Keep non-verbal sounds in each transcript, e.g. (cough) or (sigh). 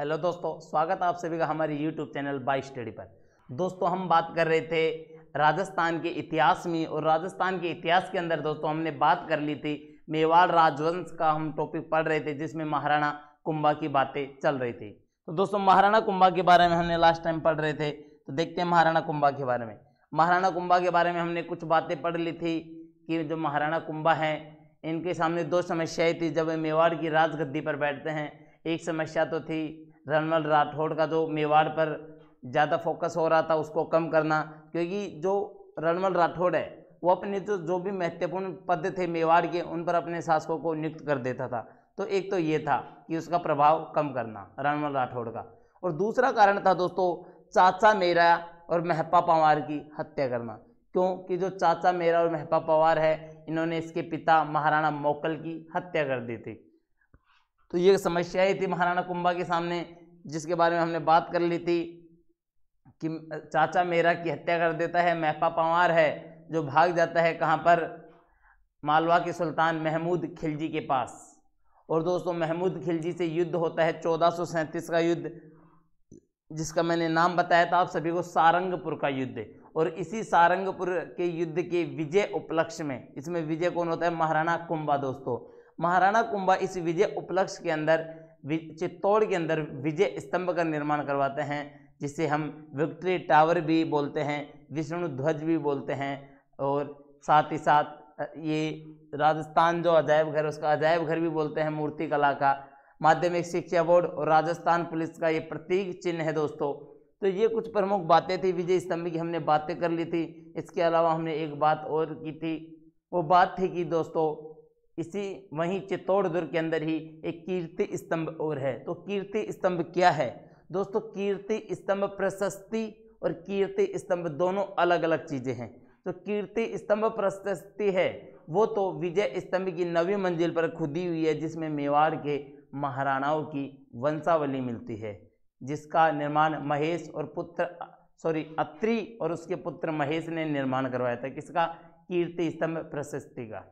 hello दोस्तों स्वागत आप सभी का हमारे यूट्यूब चैनल बाई स्टडी पर दोस्तों हम बात कर रहे थे राजस्थान के इतिहास में और राजस्थान के इतिहास के अंदर दोस्तों हमने बात कर ली थी मेवाड़ राजवंश का हम टॉपिक पढ़ रहे थे जिसमें महाराणा कुंभा की बातें चल रही थी तो दोस्तों महाराणा कुंभा के बारे में हमने लास्ट टाइम पढ़ रहे थे तो देखते हैं महाराणा कुंभा के बारे में महाराणा कुंभा के बारे में हमने कुछ बातें पढ़ ली थी कि जो महाराणा कुंभा हैं इनके सामने दो समस्याएं थी जब वे मेवाड़ की राजगद्दी पर बैठते हैं एक समस्या तो थी रनमल राठौड़ का जो मेवाड़ पर ज़्यादा फोकस हो रहा था उसको कम करना क्योंकि जो रनमल राठौड़ है वो अपने जो जो भी महत्वपूर्ण पद थे मेवाड़ के उन पर अपने शासकों को नियुक्त कर देता था तो एक तो ये था कि उसका प्रभाव कम करना रणमल राठौड़ का और दूसरा कारण था दोस्तों चाचा मेरा और महपा पवार की हत्या करना क्योंकि जो चाचा मेरा और महपा पवार है इन्होंने इसके पिता महाराणा मोकल की हत्या कर दी थी तो ये समस्याएं थी महाराणा कुंभा के सामने जिसके बारे में हमने बात कर ली थी कि चाचा मेरा की हत्या कर देता है महपा पंवार है जो भाग जाता है कहाँ पर मालवा के सुल्तान महमूद खिलजी के पास और दोस्तों महमूद खिलजी से युद्ध होता है चौदह का युद्ध जिसका मैंने नाम बताया था आप सभी को सारंगपुर का युद्ध और इसी सारंगपुर के युद्ध के विजय उपलक्ष्य में इसमें विजय कौन होता है महाराणा कुंभा दोस्तों महाराणा कुंभा इस विजय उपलक्ष्य के अंदर चित्तौड़ के अंदर विजय स्तंभ का निर्माण करवाते हैं जिसे हम विक्ट्री टावर भी बोलते हैं विष्णु ध्वज भी बोलते हैं और साथ ही साथ ये राजस्थान जो अजायब घर उसका अजायब घर भी बोलते हैं मूर्ति कला का माध्यमिक शिक्षा बोर्ड और राजस्थान पुलिस का ये प्रतीक चिन्ह है दोस्तों तो ये कुछ प्रमुख बातें थी विजय स्तंभ की हमने बातें कर ली थी इसके अलावा हमने एक बात और की थी वो बात थी कि दोस्तों इसी वहीं चित्तौड़ दुर्ग के अंदर ही एक कीर्ति स्तंभ और है तो कीर्ति स्तंभ क्या है दोस्तों कीर्ति स्तंभ प्रशस्ति और कीर्ति स्तंभ दोनों अलग अलग चीज़ें हैं तो कीर्ति स्तंभ प्रशस्ति है वो तो विजय स्तंभ की नवी मंजिल पर खुदी हुई है जिसमें मेवाड़ के महाराणाओं की वंशावली मिलती है जिसका निर्माण महेश और पुत्र सॉरी अत्री और उसके पुत्र महेश ने निर्माण करवाया था किसका कीर्ति स्तंभ प्रशस्ति का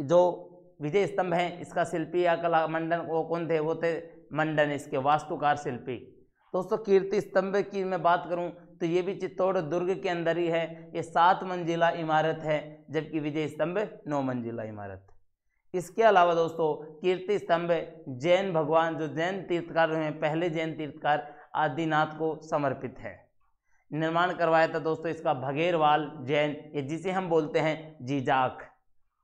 जो विजय स्तंभ है इसका शिल्पी या कला मंडन वो कौन थे वो थे मंडन इसके वास्तुकार शिल्पी दोस्तों कीर्ति स्तंभ की मैं बात करूं तो ये भी चित्तौड़ दुर्ग के अंदर ही है ये सात मंजिला इमारत है जबकि विजय स्तंभ नौ मंजिला इमारत इसके अलावा दोस्तों कीर्ति स्तंभ जैन भगवान जो जैन तीर्थकार हैं पहले जैन तीर्थकार आदिनाथ को समर्पित है निर्माण करवाया था दोस्तों इसका भगेरवाल जैन ये जिसे हम बोलते हैं जीजाक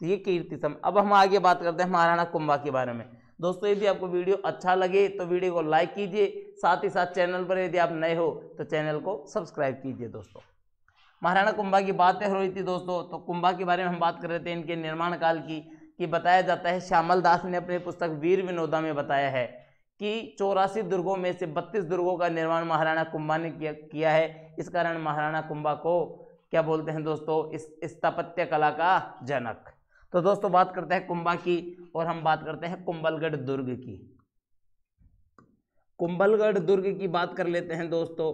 तो ये कीर्ति सम अब हम आगे बात करते हैं महाराणा कुंभा के बारे में दोस्तों यदि आपको वीडियो अच्छा लगे तो वीडियो को लाइक कीजिए साथ ही साथ चैनल पर यदि आप नए हो तो चैनल को सब्सक्राइब कीजिए दोस्तों महाराणा कुंभा की बातें हो रही थी दोस्तों तो कुंभा के बारे में हम बात कर रहे थे इनके निर्माण काल की कि बताया जाता है श्यामल दास ने अपनी पुस्तक वीर विनोदा में बताया है कि चौरासी दुर्गों में से बत्तीस दुर्गों का निर्माण महाराणा कुंभा ने किया किया है इस कारण महाराणा कुंभा को क्या बोलते हैं दोस्तों इस स्थापत्य कला का जनक तो दोस्तों बात करते हैं कुंभा की और हम बात करते हैं कुंभलगढ़ दुर्ग की कुंभलगढ़ दुर्ग की बात कर लेते हैं दोस्तों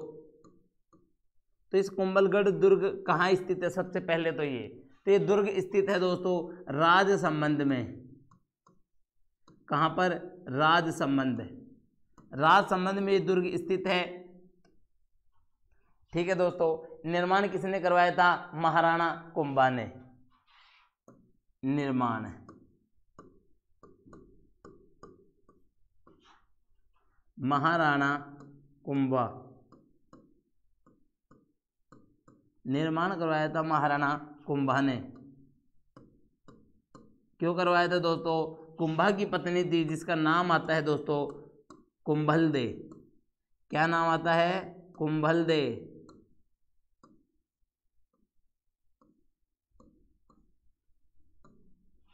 तो इस कुंभलगढ़ दुर्ग कहाँ स्थित है सबसे पहले तो ये तो ये दुर्ग स्थित है दोस्तों राज संबंध में कहाँ पर राज संबंध राज संबंध में ये दुर्ग स्थित है ठीक है दोस्तों निर्माण किसने करवाया था महाराणा कुंभा ने निर्माण महाराणा कुंभा निर्माण करवाया था महाराणा कुंभा ने क्यों करवाया था दोस्तों कुंभा की पत्नी थी जिसका नाम आता है दोस्तों कुंभल दे क्या नाम आता है कुंभल दे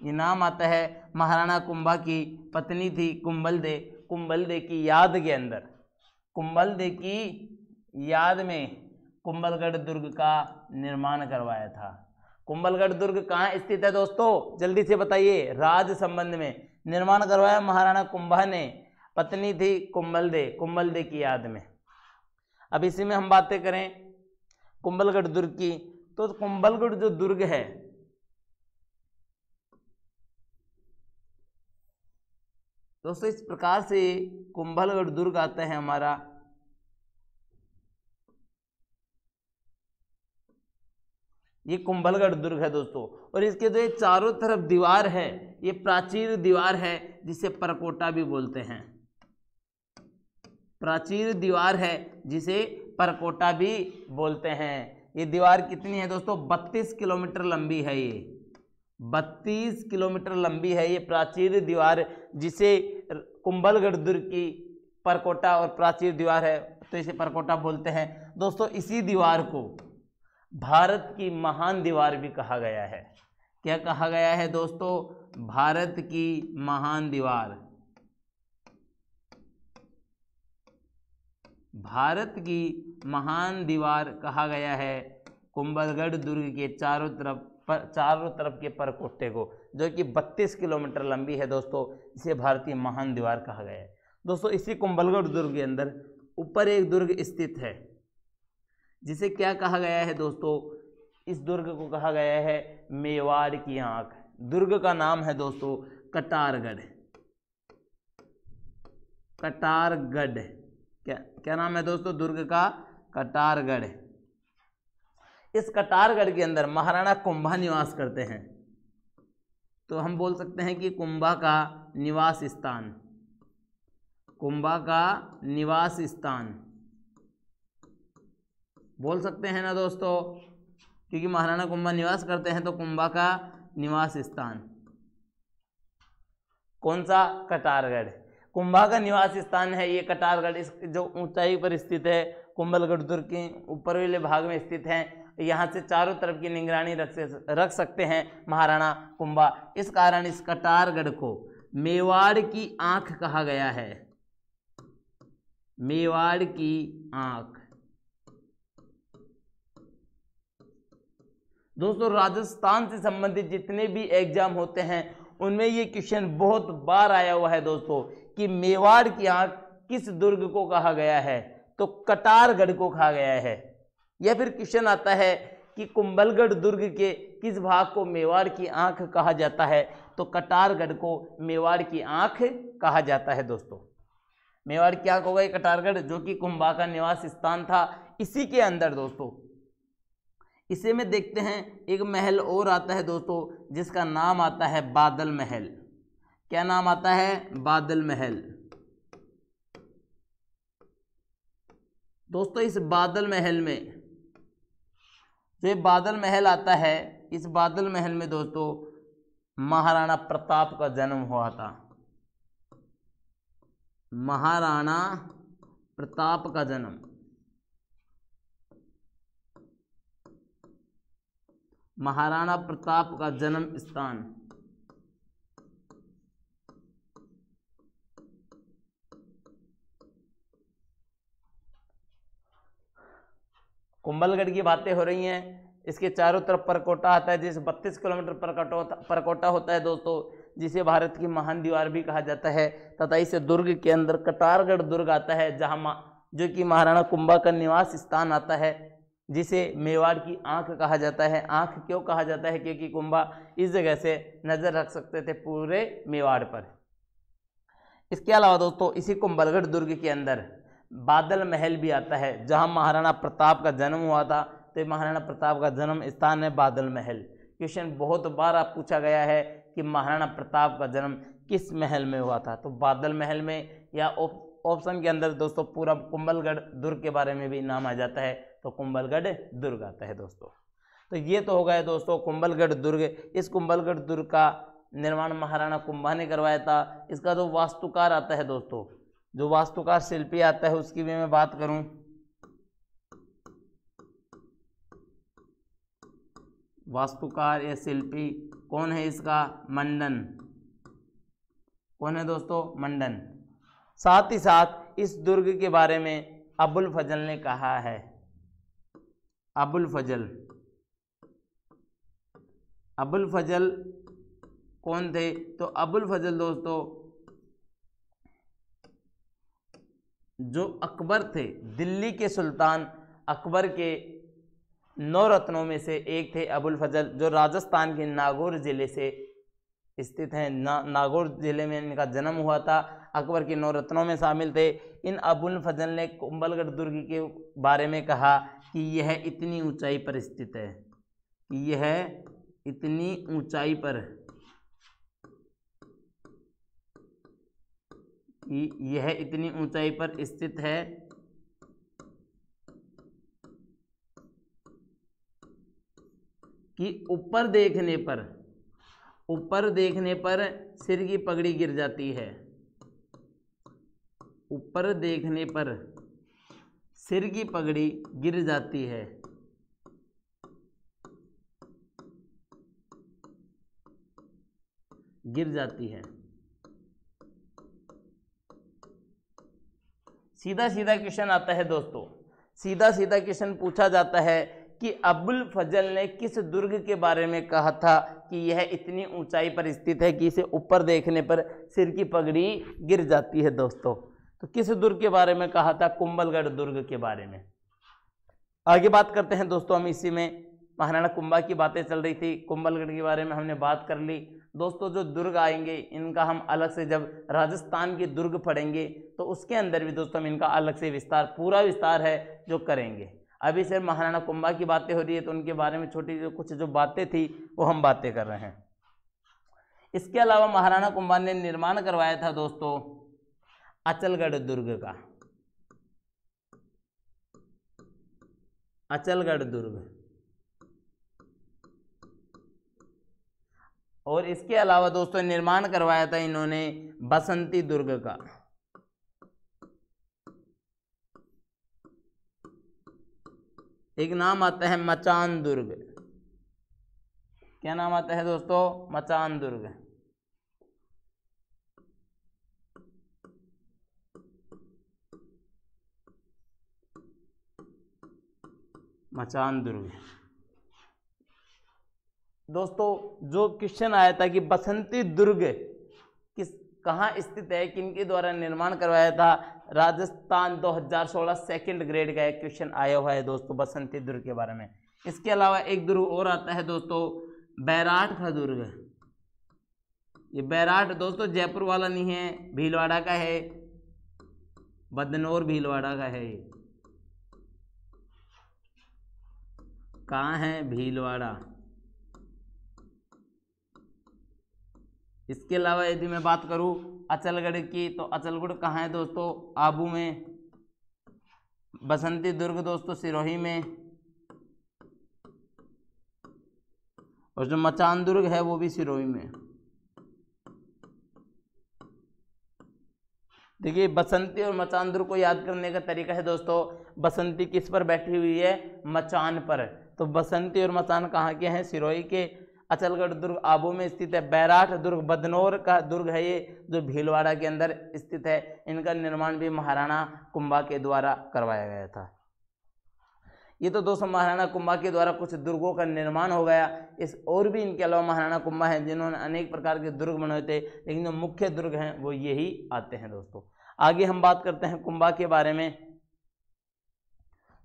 ये नाम आता है महाराणा कुंभा की पत्नी थी कुंबल दे कुंबल दे की याद के अंदर कुंबल दे की याद में कुंबलगढ़ दुर्ग का निर्माण करवाया था कुंबलगढ़ दुर्ग कहाँ स्थित है दोस्तों जल्दी से बताइए राज संबंध में निर्माण करवाया महाराणा कुंभा ने पत्नी थी कुंबल दे कुंबल दे की याद में अब इसी में हम बातें करें कुंबलगढ़ दुर्ग की तो कुंबलगढ़ जो दुर्ग है दोस्तों इस प्रकार से कुंभलगढ़ दुर्ग आता है हमारा ये कुंभलगढ़ दुर्ग है दोस्तों और इसके जो ये चारों तरफ दीवार है ये प्राचीर दीवार है जिसे परकोटा भी बोलते हैं प्राचीर दीवार है जिसे परकोटा भी बोलते हैं ये दीवार कितनी है दोस्तों 32 किलोमीटर लंबी है ये बत्तीस किलोमीटर लंबी है ये प्राचीर दीवार जिसे कुंभलगढ़ दुर्ग की परकोटा और प्राचीर दीवार है तो इसे परकोटा बोलते हैं दोस्तों इसी दीवार को भारत की महान दीवार भी कहा गया है क्या कहा गया है दोस्तों भारत की महान दीवार भारत की महान दीवार कहा गया है कुंभलगढ़ दुर्ग के चारों तरफ पर चारों तरफ के परकोट्टे को जो कि 32 किलोमीटर लंबी है दोस्तों इसे भारतीय महान दीवार कहा गया है दोस्तों इसी कुंभलगढ़ दुर्ग के अंदर ऊपर एक दुर्ग स्थित है जिसे क्या कहा गया है दोस्तों इस दुर्ग को कहा गया है मेवाड़ की आंख दुर्ग का नाम है दोस्तों कटारगढ़ कटारगढ़ क्या क्या नाम है दोस्तों दुर्ग का कटारगढ़ इस कटारगढ़ के अंदर महाराणा कुंभा निवास करते हैं तो हम बोल सकते हैं कि कुंभा का निवास स्थान कुंभा का निवास स्थान बोल सकते हैं ना दोस्तों क्योंकि महाराणा कुंभा निवास करते हैं तो कुंभा का निवास स्थान कौन सा कटारगढ़ कुंभा का निवास स्थान है ये कटारगढ़ इस जो ऊंचाई पर स्थित है कुंभलगढ़ दुर्ग के वाले भाग में स्थित है यहाँ से चारों तरफ की निगरानी रख रख सकते हैं महाराणा कुंभा इस कारण इस कटारगढ़ को मेवाड़ की आंख कहा गया है मेवाड़ की आंख दोस्तों राजस्थान से संबंधित जितने भी एग्जाम होते हैं उनमें ये क्वेश्चन बहुत बार आया हुआ है दोस्तों कि मेवाड़ की आंख किस दुर्ग को कहा गया है तो कटारगढ़ को कहा गया है या फिर क्वेश्चन आता है कि कुंभलगढ़ दुर्ग के किस भाग को मेवाड़ की आंख कहा जाता है तो कटारगढ़ को मेवाड़ की आंख कहा जाता है दोस्तों मेवाड़ की आंख हो गई कटारगढ़ जो कि कुंभा का निवास स्थान था इसी के अंदर दोस्तों इसे में देखते हैं एक महल और आता है दोस्तों जिसका नाम आता है बादल महल क्या नाम आता है बादल महल दोस्तों इस बादल महल में तो ये बादल महल आता है इस बादल महल में दोस्तों महाराणा प्रताप का जन्म हुआ था महाराणा प्रताप का जन्म महाराणा प्रताप का जन्म स्थान कुंभलगढ़ की बातें हो रही हैं इसके चारों तरफ परकोटा आता है जिसे 32 किलोमीटर परकोटा परकोटा होता है दोस्तों जिसे भारत की महान दीवार भी कहा जाता है तथा इसे दुर्ग के अंदर कटारगढ़ दुर्ग आता है जहाँ जो कि महाराणा कुंभा का निवास स्थान आता है जिसे मेवाड़ की आंख कहा जाता है आंख क्यों कहा जाता है क्योंकि कुंभा इस जगह से नज़र रख सकते थे पूरे मेवाड़ पर इसके अलावा दोस्तों इसी कुंभलगढ़ दुर्ग के अंदर बादल महल भी आता है जहाँ महाराणा प्रताप का जन्म हुआ था तो महाराणा प्रताप का जन्म स्थान है बादल महल क्वेश्चन बहुत बार आप पूछा गया है कि महाराणा प्रताप का जन्म किस महल में हुआ था तो बादल महल में या ऑप्शन के अंदर दोस्तों पूरा कुंभलगढ़ दुर्ग के बारे में भी नाम आ जाता है तो कुंभलगढ़ दुर्ग आता है दोस्तों तो ये तो हो गया दोस्तों कुंभलगढ़ दुर्ग इस कुंभलगढ़ दुर्ग का निर्माण महाराणा कुंभा ने करवाया था इसका जो तो वास्तुकार आता है दोस्तों जो वास्तुकार शिल्पी आता है उसकी भी मैं बात करूं वास्तुकार या शिल्पी कौन है इसका मंडन कौन है दोस्तों मंडन साथ ही साथ इस दुर्ग के बारे में अबुल फजल ने कहा है अबुल फजल अबुल फजल कौन थे तो अबुल फजल दोस्तों जो अकबर थे दिल्ली के सुल्तान अकबर के नौ रत्नों में से एक थे अबुल फजल जो राजस्थान के नागौर ज़िले से स्थित हैं ना नागौर ज़िले में इनका जन्म हुआ था अकबर के नौ रत्नों में शामिल थे इन अबुल फजल ने कुंबलगढ़ दुर्ग के बारे में कहा कि यह इतनी ऊंचाई पर स्थित है यह इतनी ऊंचाई पर कि यह इतनी ऊंचाई पर स्थित है कि ऊपर देखने पर ऊपर देखने पर सिर की पगड़ी गिर जाती है ऊपर देखने पर सिर की पगड़ी गिर जाती है गिर जाती है सीधा सीधा क्वेश्चन आता है दोस्तों सीधा सीधा क्वेश्चन पूछा जाता है कि अबुल फजल ने किस दुर्ग के बारे में कहा था कि यह इतनी ऊंचाई पर स्थित है कि इसे ऊपर देखने पर सिर की पगड़ी गिर जाती है दोस्तों तो किस दुर्ग के बारे में कहा था कुंभलगढ़ दुर्ग के बारे में आगे बात करते हैं दोस्तों हम इसी में महाराणा कुंभा की बातें चल रही थी कुंभलगढ़ के बारे में हमने बात कर ली दोस्तों जो दुर्ग आएंगे इनका हम अलग से जब राजस्थान के दुर्ग पढ़ेंगे तो उसके अंदर भी दोस्तों हम इनका अलग से विस्तार पूरा विस्तार है जो करेंगे अभी सिर्फ महाराणा कुंभा की बातें हो रही है तो उनके बारे में छोटी जो कुछ जो बातें थी वो हम बातें कर रहे हैं इसके अलावा महाराणा कुंभा ने निर्माण करवाया था दोस्तों अचलगढ़ दुर्ग का अचलगढ़ दुर्ग और इसके अलावा दोस्तों निर्माण करवाया था इन्होंने बसंती दुर्ग का एक नाम आता है मचान दुर्ग क्या नाम आता है दोस्तों मचान दुर्ग मचान दुर्ग दोस्तों जो क्वेश्चन आया था कि बसंती दुर्ग किस कहाँ स्थित है किनके द्वारा निर्माण करवाया था राजस्थान 2016 सेकंड ग्रेड का एक क्वेश्चन आया हुआ है दोस्तों बसंती दुर्ग के बारे में इसके अलावा एक दुर्ग और आता है दोस्तों बैराट का दुर्ग ये बैराट दोस्तों जयपुर वाला नहीं है भीलवाड़ा का है बदनौर भीलवाड़ा का है ये कहाँ है भीलवाड़ा इसके अलावा यदि मैं बात करूँ अचलगढ़ की तो अचलगढ़ कहाँ है दोस्तों आबू में बसंती दुर्ग दोस्तों सिरोही में और जो मचान दुर्ग है वो भी सिरोही में देखिए बसंती और मचान दुर्ग को याद करने का तरीका है दोस्तों बसंती किस पर बैठी हुई है मचान पर तो बसंती और मचान कहाँ के हैं सिरोही के अचलगढ़ दुर्ग आबू में स्थित है बैराठ दुर्ग बदनौर का दुर्ग है ये जो भीलवाड़ा के अंदर स्थित है इनका निर्माण भी महाराणा कुंभा के द्वारा करवाया गया था ये तो दोस्तों महाराणा कुंभा के द्वारा कुछ दुर्गों का निर्माण हो गया इस और भी इनके अलावा महाराणा कुंभा हैं जिन्होंने अनेक प्रकार के दुर्ग बनाए थे लेकिन जो मुख्य दुर्ग हैं वो यही आते हैं दोस्तों आगे हम बात करते हैं कुंभा के बारे में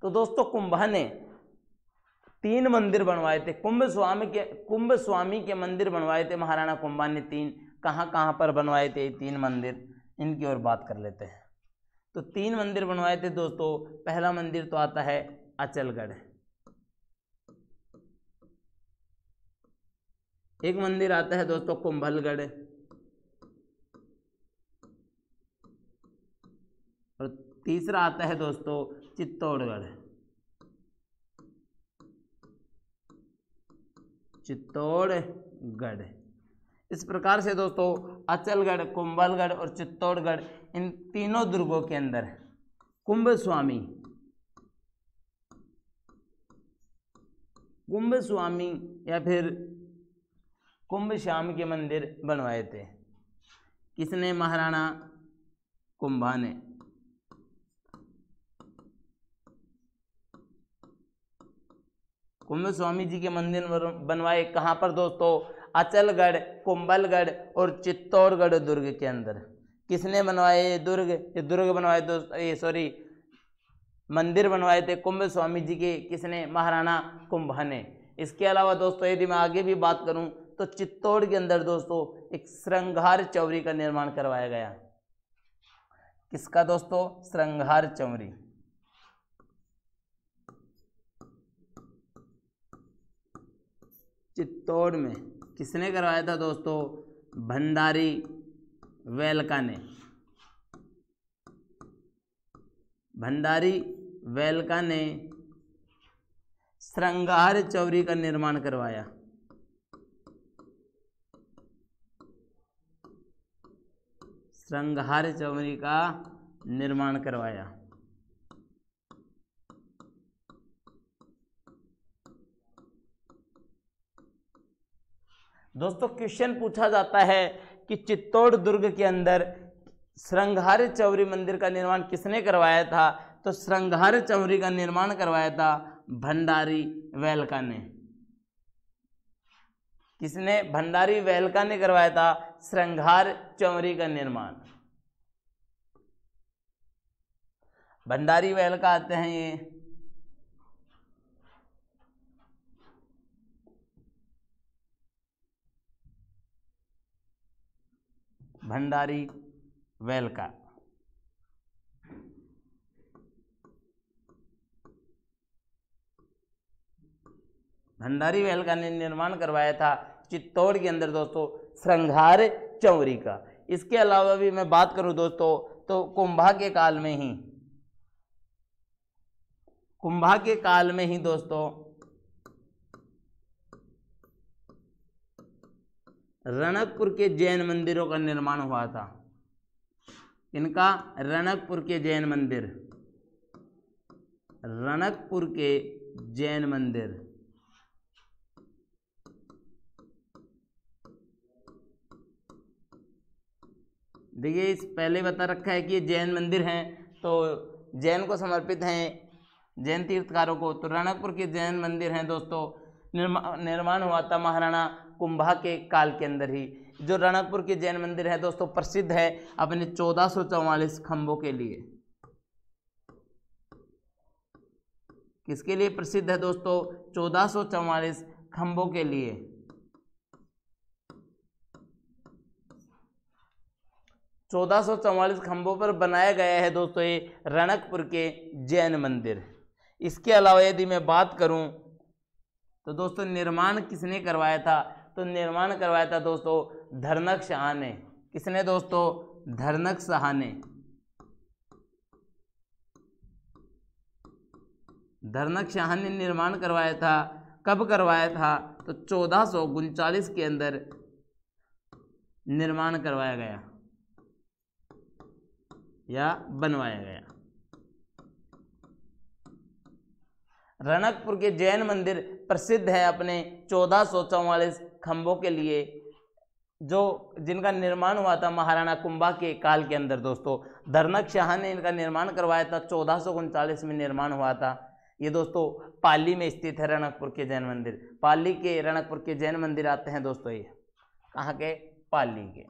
तो दोस्तों कुंभा ने तीन मंदिर बनवाए थे कुंभ स्वामी के कुंभ स्वामी के मंदिर बनवाए थे महाराणा कुंभा ने तीन कहाँ कहाँ पर बनवाए थे तीन मंदिर इनकी ओर बात कर लेते हैं तो तीन मंदिर बनवाए थे दोस्तों पहला मंदिर तो आता है अचलगढ़ एक मंदिर आता है दोस्तों कुंभलगढ़ और तीसरा आता है दोस्तों चित्तौड़गढ़ चित्तौड़गढ़ इस प्रकार से दोस्तों अचलगढ़ कुंभलगढ़ और चित्तौड़गढ़ इन तीनों दुर्गों के अंदर कुंभ स्वामी कुंभ स्वामी या फिर कुंभ श्याम के मंदिर बनवाए थे किसने महाराणा कुंभा ने कुंभ स्वामी जी के मंदिर बनवाए कहाँ पर दोस्तों अचलगढ़ कुंभलगढ़ और चित्तौड़गढ़ दुर्ग के अंदर किसने बनवाए ये दुर्ग ये दुर्ग बनवाए दोस्त ये सॉरी मंदिर बनवाए थे कुंभ स्वामी जी के किसने महाराणा कुंभ ने इसके अलावा दोस्तों यदि मैं आगे भी बात करूं तो चित्तौड़ के अंदर दोस्तों एक श्रृंगार चौरी का निर्माण करवाया गया किसका दोस्तों श्रृंगार चौरी चित्तौड़ में किसने करवाया था दोस्तों भंडारी वेलका ने भंडारी वेलका ने श्रृंगार चौरी का निर्माण करवाया श्रृंगार चौरी का निर्माण करवाया दोस्तों क्वेश्चन पूछा जाता है कि चित्तौड़ दुर्ग के अंदर श्रृंगार चौरी मंदिर का निर्माण किसने करवाया था तो श्रृंगार चौरी का निर्माण करवाया था भंडारी वेलका ने किसने भंडारी वेलका ने करवाया था श्रृंगार चौरी का निर्माण भंडारी वेलका आते हैं ये भंडारी का भंडारी वेलका ने निर्माण करवाया था चित्तौड़ के अंदर दोस्तों श्रृंगार चौरी का इसके अलावा भी मैं बात करूं दोस्तों तो कुंभा के काल में ही कुंभा के काल में ही दोस्तों रणकपुर के जैन मंदिरों का निर्माण हुआ था इनका रणकपुर के जैन मंदिर रणकपुर के जैन मंदिर देखिए इस पहले बता रखा है कि ये जैन मंदिर हैं तो जैन को समर्पित हैं जैन तीर्थकारों को तो रणकपुर के जैन मंदिर हैं दोस्तों निर्माण हुआ था महाराणा कुंभा के काल के अंदर ही जो रणकपुर के जैन मंदिर है दोस्तों प्रसिद्ध है अपने चौदह खंभों के लिए किसके लिए प्रसिद्ध है दोस्तों चौदह खंभों के लिए चौदह खंभों पर बनाया गया है दोस्तों ये रणकपुर के जैन मंदिर इसके अलावा यदि मैं बात करूं तो दोस्तों निर्माण किसने करवाया था तो निर्माण करवाया था दोस्तों धरनक शाह ने किसने दोस्तों धरनक शाह ने धरनक शाह ने निर्माण करवाया था कब करवाया था तो चौदह सौ के अंदर निर्माण करवाया गया या बनवाया गया रनकपुर के जैन मंदिर प्रसिद्ध है अपने चौदह सौ चौवालीस खम्भों के लिए जो जिनका निर्माण हुआ था महाराणा कुंभा के काल के अंदर दोस्तों धरनक शाह ने इनका निर्माण करवाया था चौदह में निर्माण हुआ था ये दोस्तों पाली में स्थित है रणकपुर के जैन मंदिर पाली के रणकपुर के जैन मंदिर आते हैं दोस्तों ये कहाँ के पाली के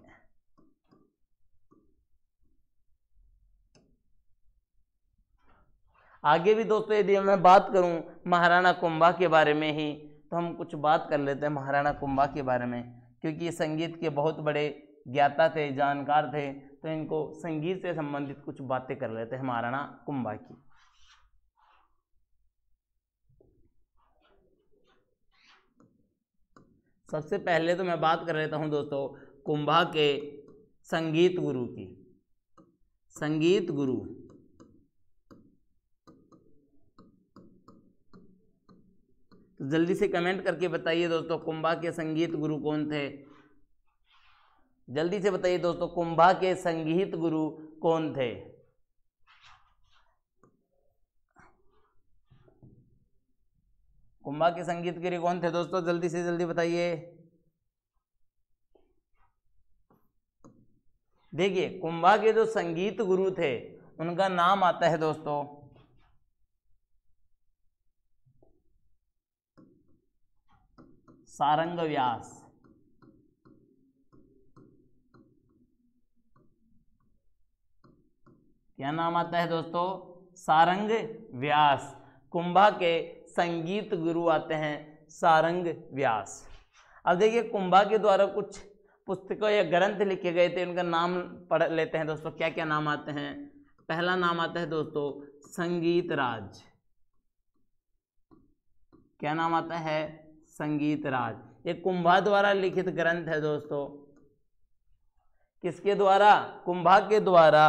आगे भी दोस्तों यदि मैं बात करूं महाराणा कुंभा के बारे में ही तो हम कुछ बात कर लेते हैं महाराणा कुंभा के बारे में क्योंकि ये संगीत के बहुत बड़े ज्ञाता थे जानकार थे तो इनको संगीत से संबंधित कुछ बातें कर लेते हैं महाराणा कुंभा की सबसे पहले तो मैं बात कर लेता हूँ दोस्तों कुंभा के संगीत गुरु की संगीत गुरु तो जल्दी से कमेंट करके बताइए दोस्तों कुंभा के संगीत गुरु कौन थे जल्दी से बताइए दोस्तों कुंभा के संगीत गुरु कौन थे कुंभा के संगीत गुरु कौन थे दोस्तों जल्दी से जल्दी बताइए देखिए कुंभा के जो संगीत गुरु थे उनका नाम आता है दोस्तों सारंग व्यास क्या नाम आता है दोस्तों सारंग व्यास कुंभा के संगीत गुरु आते हैं सारंग व्यास अब देखिए कुंभा के द्वारा कुछ पुस्तकों या ग्रंथ लिखे गए थे उनका नाम पढ़ लेते हैं दोस्तों क्या क्या नाम आते हैं पहला नाम आता है दोस्तों संगीत राज क्या नाम आता है संगीत राज ये कुंभा द्वारा लिखित ग्रंथ है दोस्तों किसके द्वारा कुंभा के द्वारा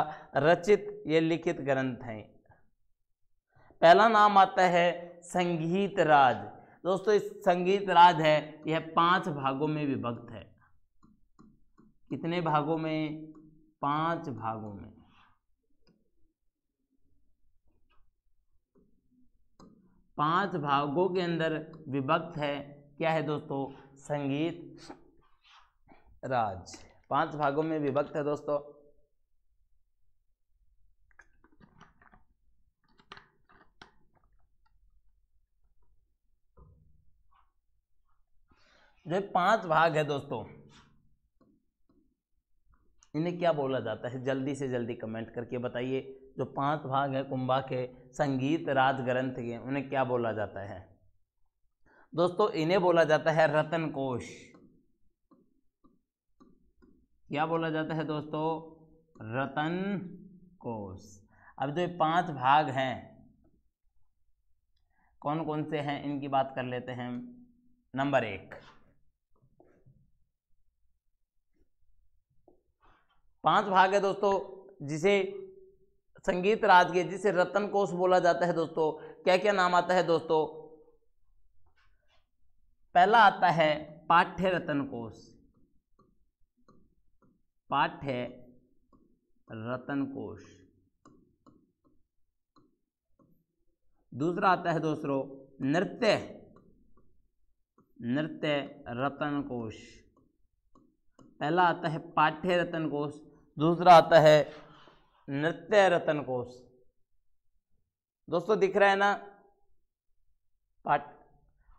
रचित ये लिखित ग्रंथ हैं पहला नाम आता है संगीत राज दोस्तों इस संगीत राज है यह पांच भागों में विभक्त है कितने भागों में पांच भागों में पांच भागों के अंदर विभक्त है क्या है दोस्तों संगीत राज पांच भागों में विभक्त है दोस्तों जो पांच भाग है दोस्तों इन्हें क्या बोला जाता है जल्दी से जल्दी कमेंट करके बताइए जो पांच भाग है कुंभा के संगीत राज ग्रंथ के उन्हें क्या बोला जाता है दोस्तों इन्हें बोला जाता है रतन कोश क्या बोला जाता है दोस्तों रतन कोश अब जो पांच भाग हैं कौन कौन से हैं इनकी बात कर लेते हैं नंबर एक पांच भाग है दोस्तों जिसे संगीत राजगीर जिसे रतन कोश बोला जाता है दोस्तों क्या क्या नाम आता है दोस्तों पहला आता है पाठ्य रतन कोश पाठ्य रतन कोश दूसरा आता है दोस्तों नृत्य नृत्य रतन कोश पहला आता है पाठ्य रतन कोश दूसरा आता है नृत्य रतन कोश दोस्तों दिख रहा है ना पाठ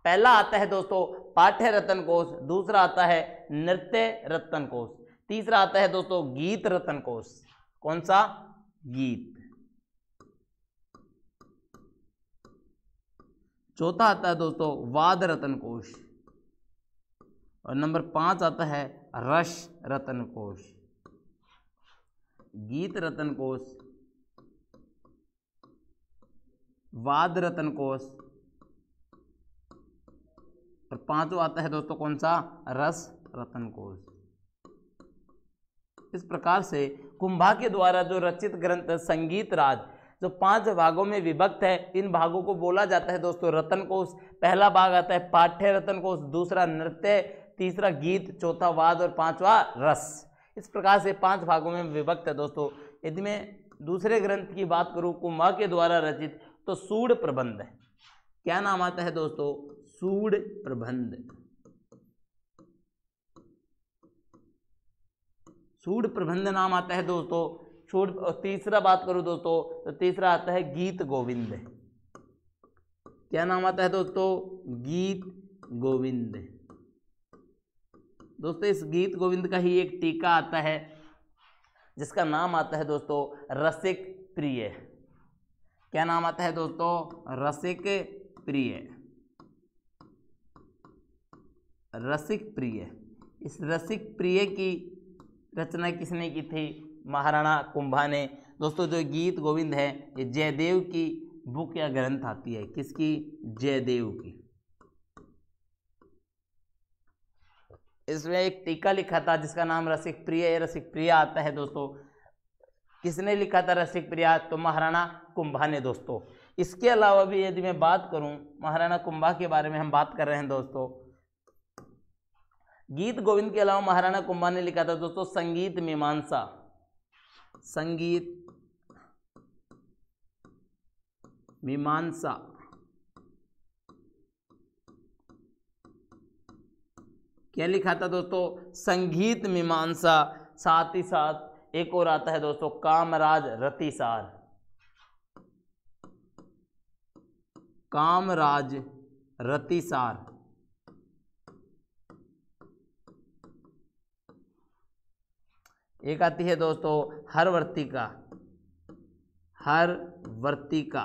पहला आता है दोस्तों पाठ्य रत्न कोश दूसरा आता है नृत्य रत्न कोश तीसरा आता है दोस्तों गीत रत्न कोश कौन सा गीत चौथा आता है दोस्तों वाद रत्न कोश और नंबर पांच आता है रस रत्न कोश गीत रत्न कोश वाद रत्न कोश और पांचवा आता है दोस्तों कौन सा रस रतन कोश इस प्रकार से कुंभा के द्वारा जो रचित ग्रंथ संगीत राज जो पांच भागों में विभक्त है इन भागों को बोला जाता है दोस्तों रतन कोश पहला भाग आता है पाठ्य रतन कोश दूसरा नृत्य तीसरा गीत चौथा वाद और पांचवा रस इस प्रकार से पांच भागों में विभक्त है दोस्तों यदि मैं दूसरे ग्रंथ की बात करूं कुंभा के द्वारा रचित तो सूढ़ प्रबंध है क्या नाम आता है दोस्तों सूड प्रबंध सूड प्रबंध नाम आता है दोस्तों छोड़ तीसरा बात करूं दोस्तों तो तीसरा आता है गीत गोविंद क्या नाम आता है दोस्तों गीत गोविंद दोस्तों इस गीत गोविंद का ही एक टीका आता है जिसका नाम आता है दोस्तों रसिक प्रिय क्या नाम आता है दोस्तों रसिक प्रिय रसिक प्रिय इस रसिक प्रिय की रचना किसने की थी महाराणा कुंभा ने दोस्तों जो गीत गोविंद है ये जयदेव की बुक या ग्रंथ आती है किसकी जयदेव की इसमें एक टीका लिखा था जिसका नाम रसिक प्रिय रसिक प्रिया आता है दोस्तों किसने लिखा था रसिक प्रिया तो महाराणा कुंभा ने दोस्तों इसके अलावा भी यदि मैं बात करूं महाराणा कुंभा के बारे में हम बात कर रहे हैं दोस्तों गीत गोविंद के अलावा महाराणा कुंभा ने लिखा था दोस्तों संगीत मीमांसा संगीत मीमांसा क्या लिखा था दोस्तों संगीत मीमांसा साथ ही साथ एक और आता है दोस्तों कामराज रतिसार कामराज रतिसार एक आती है दोस्तों हर वर्तिका हर वर्तिका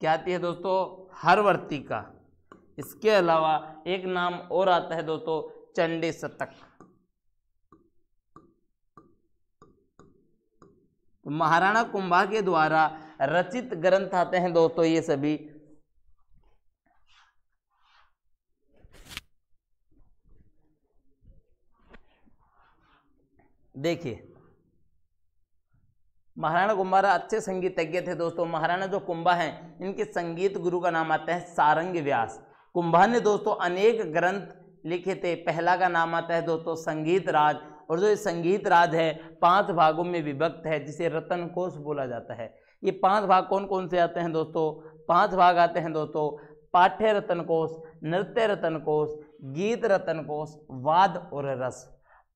क्या आती है दोस्तों हर वर्तिका इसके अलावा एक नाम और आता है दोस्तों चंडे शतक तो महाराणा कुंभा के द्वारा रचित ग्रंथ आते हैं दोस्तों ये सभी देखिए महाराणा कुंभारा अच्छे संगीतज्ञ थे दोस्तों महाराणा जो कुंभा हैं इनके संगीत गुरु का नाम आता है सारंग व्यास कुंभा ने दोस्तों अनेक ग्रंथ लिखे थे पहला का नाम आता है दोस्तों संगीत राज और जो ये संगीत राज है पांच भागों में विभक्त है जिसे रतन कोश बोला जाता है ये पांच भाग कौन कौन से आते हैं दोस्तों पांच भाग आते हैं दोस्तों पाठ्य रतन कोश नृत्य रतन कोश गीत रतन कोश वाद और रस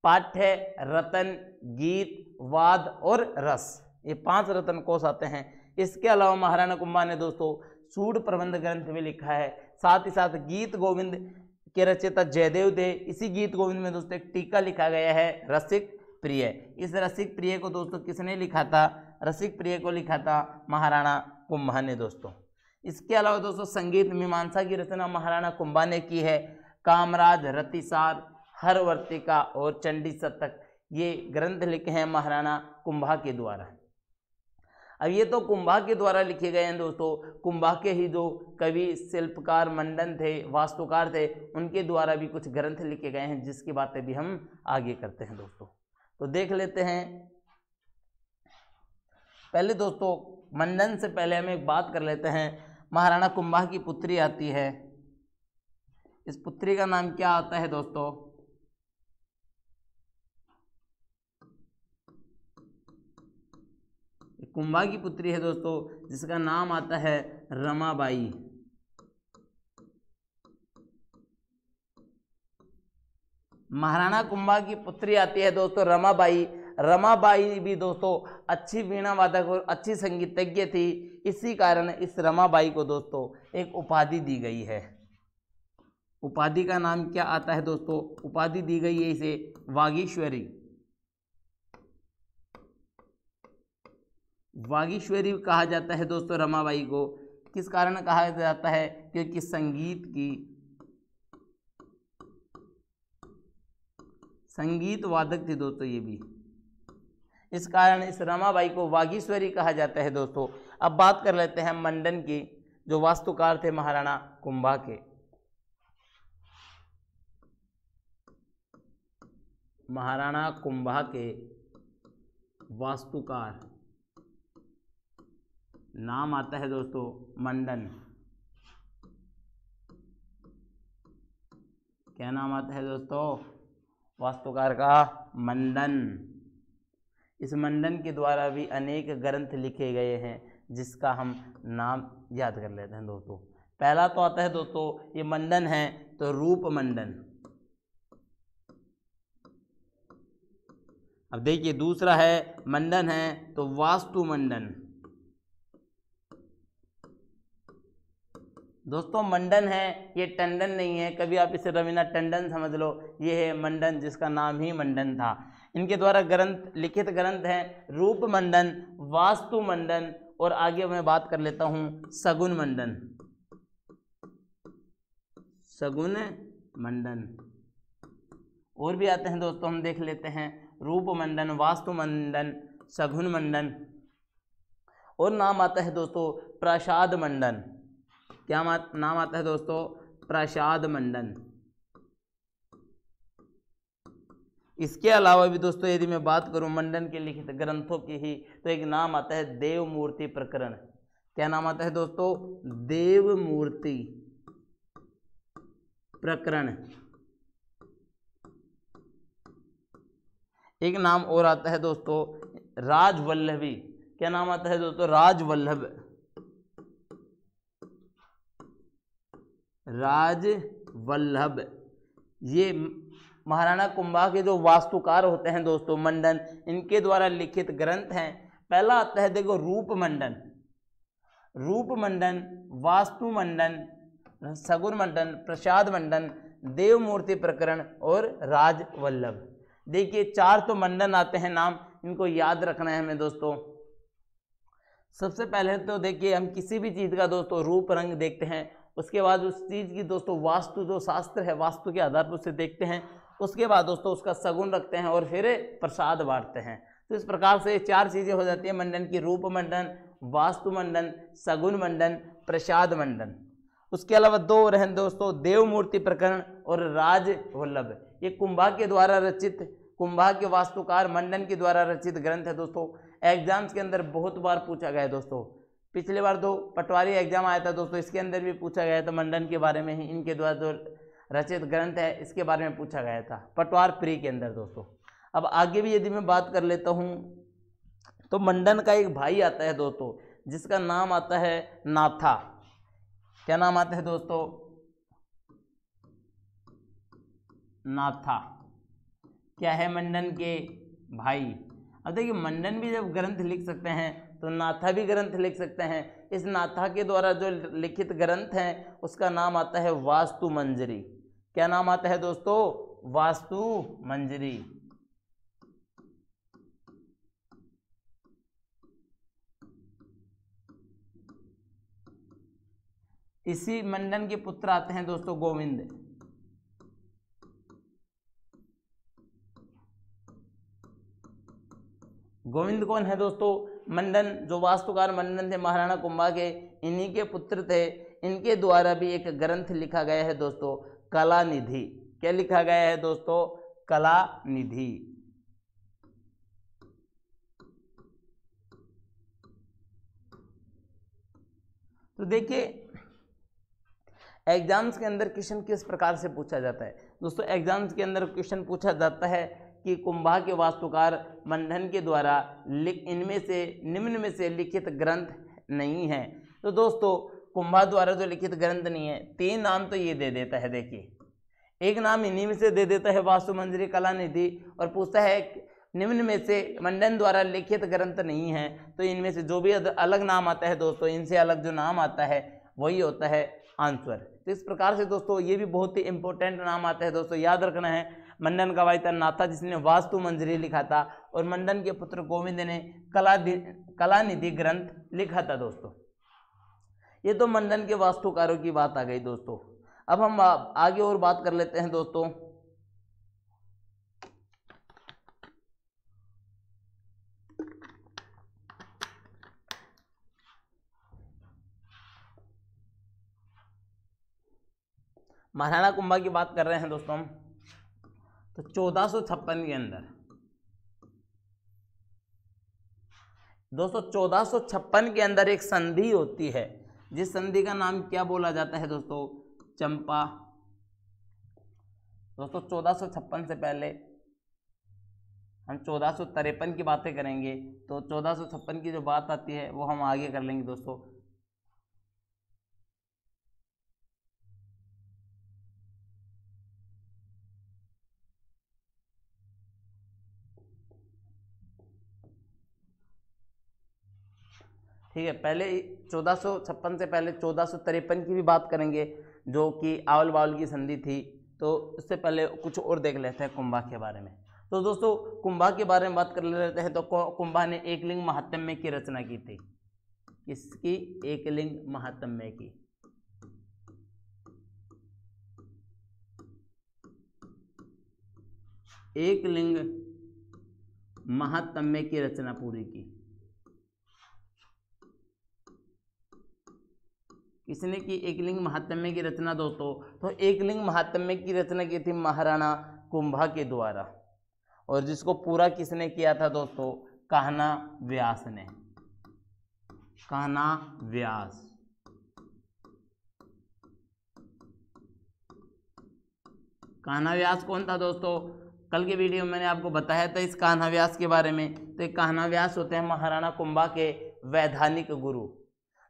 पाठ्य रतन गीत वाद और रस ये पांच रतन कोष आते हैं इसके अलावा महाराणा कुंभा ने दोस्तों सूड प्रबंध ग्रंथ में लिखा है साथ ही साथ गीत गोविंद के रचयिता जयदेव दे इसी गीत गोविंद में दोस्तों एक टीका लिखा गया है रसिक प्रिय इस रसिक प्रिय को दोस्तों किसने लिखा था रसिक प्रिय को लिखा था महाराणा कुंभा ने दोस्तों इसके अलावा दोस्तों संगीत मीमांसा की रचना महाराणा कुंभा ने की है कामराज रतिसार हर वर्तिका और चंडी शतक ये ग्रंथ लिखे हैं महाराणा कुंभा के द्वारा अब ये तो कुंभा के द्वारा लिखे गए हैं दोस्तों कुंभा के ही जो कवि शिल्पकार मंडन थे वास्तुकार थे उनके द्वारा भी कुछ ग्रंथ लिखे गए हैं जिसकी बातें भी हम आगे करते हैं दोस्तों तो देख लेते हैं पहले दोस्तों मंडन से पहले हम एक बात कर लेते हैं महाराणा कुंभा की पुत्री आती है इस पुत्री का नाम क्या आता है दोस्तों कुंभा की पुत्री है दोस्तों जिसका नाम आता है रमाबाई महाराणा कुंभा की पुत्री आती है दोस्तों रमाबाई रमाबाई भी दोस्तों अच्छी वीणा वादक और अच्छी संगीतज्ञ थी इसी कारण इस रमाबाई को दोस्तों एक उपाधि दी गई है उपाधि का नाम क्या आता है दोस्तों उपाधि दी गई है इसे वागीश्वरी वागीश्वरी कहा जाता है दोस्तों रमाबाई को किस कारण कहा जाता है क्योंकि संगीत की संगीत वादक थे दोस्तों ये भी इस कारण इस रमाबाई को वागीश्वरी कहा जाता है दोस्तों अब बात कर लेते हैं मंडन के जो वास्तुकार थे महाराणा कुंभा के महाराणा कुंभा के वास्तुकार नाम आता है दोस्तों मंडन क्या नाम आता है दोस्तों वास्तुकार का मंडन इस मंडन के द्वारा भी अनेक ग्रंथ लिखे गए हैं जिसका हम नाम याद कर लेते हैं दोस्तों पहला तो आता है दोस्तों ये मंडन है तो रूप मंडन अब देखिए दूसरा है मंडन है तो वास्तु मंडन दोस्तों मंडन है ये टंडन नहीं है कभी आप इसे रवीना टंडन समझ लो ये है मंडन जिसका नाम ही मंडन था इनके द्वारा ग्रंथ लिखित ग्रंथ हैं रूप मंडन वास्तु मंडन और आगे मैं बात कर लेता हूँ सगुन मंडन सगुन मंडन और भी आते हैं दोस्तों हम देख लेते हैं रूप मंडन वास्तु मंडन सगुन मंडन और नाम आता है दोस्तों प्रसाद मंडन क्या नाम आता है दोस्तों प्रसाद मंडन इसके अलावा भी दोस्तों यदि मैं बात करूं मंडन के लिखित ग्रंथों की ही तो एक नाम आता है देव मूर्ति प्रकरण क्या नाम आता है दोस्तों देवमूर्ति प्रकरण एक नाम और आता है दोस्तों राजवल्लभी क्या नाम आता है दोस्तों राजवल्लभ राज वल्लभ ये महाराणा कुंभा के जो वास्तुकार होते हैं दोस्तों मंडन इनके द्वारा लिखित ग्रंथ हैं पहला आता है देखो रूप मंडन रूप मंडन वास्तु मंडन सगुन मंडन प्रसाद मंडन देवमूर्ति प्रकरण और राज वल्लभ देखिए चार तो मंडन आते हैं नाम इनको याद रखना है हमें दोस्तों सबसे पहले तो देखिए हम किसी भी चीज़ का दोस्तों रूप रंग देखते हैं उसके बाद उस चीज़ की दोस्तों वास्तु जो शास्त्र है वास्तु के आधार पर उसे देखते हैं उसके बाद दोस्तों उसका सगुन रखते हैं और फिर प्रसाद बांटते हैं तो इस प्रकार से चार चीज़ें हो जाती हैं मंडन की रूप मंडन वास्तु मंडन सगुन मंडन प्रसाद मंडन उसके अलावा दो रहन दोस्तों देवमूर्ति प्रकरण और राज वल्लभ ये कुंभा के द्वारा रचित कुंभा के वास्तुकार मंडन के द्वारा रचित ग्रंथ है दोस्तों एग्जाम्स के अंदर बहुत बार पूछा गया है दोस्तों पिछले बार दो तो पटवारी एग्जाम आया था दोस्तों इसके अंदर भी पूछा गया था मंडन के बारे में ही इनके द्वारा जो रचित ग्रंथ है इसके बारे में पूछा गया था पटवार प्री के अंदर दोस्तों अब आगे भी यदि मैं बात कर लेता हूँ तो मंडन का एक भाई आता है दोस्तों जिसका नाम आता है नाथा क्या नाम आता है दोस्तों नाथा क्या है मंडन के भाई अब देखिए मंडन भी जब ग्रंथ लिख सकते हैं तो नाथा भी ग्रंथ लिख सकते हैं इस नाथा के द्वारा जो लिखित ग्रंथ हैं उसका नाम आता है वास्तु मंजरी क्या नाम आता है दोस्तों वास्तु मंजरी इसी मंडन के पुत्र आते हैं दोस्तों गोविंद गोविंद कौन है दोस्तों मंडन जो वास्तुकार मंडन थे महाराणा कुंभा के इन्हीं के पुत्र थे इनके द्वारा भी एक ग्रंथ लिखा गया है दोस्तों कला निधि क्या लिखा गया है दोस्तों कला निधि तो देखिए एग्जाम्स के अंदर क्वेश्चन किस प्रकार से पूछा जाता है दोस्तों एग्जाम्स के अंदर क्वेश्चन पूछा जाता है कि कुंभा के वास्तुकार मंडन के द्वारा इनमें से निम्न में से लिखित ग्रंथ नहीं है तो दोस्तों कुंभा द्वारा जो लिखित ग्रंथ नहीं है तीन नाम तो ये दे देता है देखिए एक नाम इन्हीं में से दे देता है वास्तु मंजरी कला निधि और पूछता है निम्न में से मंडन द्वारा लिखित ग्रंथ नहीं है तो इनमें से जो भी अलग नाम आता है दोस्तों इनसे अलग जो नाम आता है वही होता है आंसर तो इस प्रकार से दोस्तों ये भी बहुत ही इंपॉर्टेंट नाम आता है दोस्तों याद रखना है मंडन का वाई था जिसने वास्तु मंजरी लिखा था और मंडन के पुत्र गोविंद ने कला कलानिधि ग्रंथ लिखा था दोस्तों ये तो मंडन के वास्तुकारों की बात आ गई दोस्तों अब हम आगे और बात कर लेते हैं दोस्तों महाराणा कुंभा की बात कर रहे हैं दोस्तों हम तो चौदह सौ छप्पन के अंदर दोस्तों चौदह सौ छप्पन के अंदर एक संधि होती है जिस संधि का नाम क्या बोला जाता है दोस्तों चंपा दोस्तों चौदह सौ छप्पन से पहले हम चौदह सौ तिरपन की बातें करेंगे तो चौदह सौ छप्पन की जो बात आती है वो हम आगे कर लेंगे दोस्तों ठीक है पहले चौदह से पहले चौदह की भी बात करेंगे जो कि आवल बावल की संधि थी तो उससे पहले कुछ और देख लेते हैं कुंभा के बारे में तो दोस्तों कुंभा के बारे में बात कर लेते हैं तो कुंभा ने एक लिंग महात्म्य की रचना की थी किसकी एक लिंग महात्म्य की एक लिंग महात्म्य की रचना पूरी की किसने की एकलिंग महात्म्य की रचना दोस्तों तो एकलिंग महात्म्य की रचना की थी महाराणा कुंभा के द्वारा और जिसको पूरा किसने किया था दोस्तों कहना व्यास ने कहना व्यास कहना व्यास कौन था दोस्तों कल के वीडियो में मैंने आपको बताया था इस कान्हा व्यास के बारे में तो एक कान्हा व्यास होते हैं महाराणा कुंभा के वैधानिक गुरु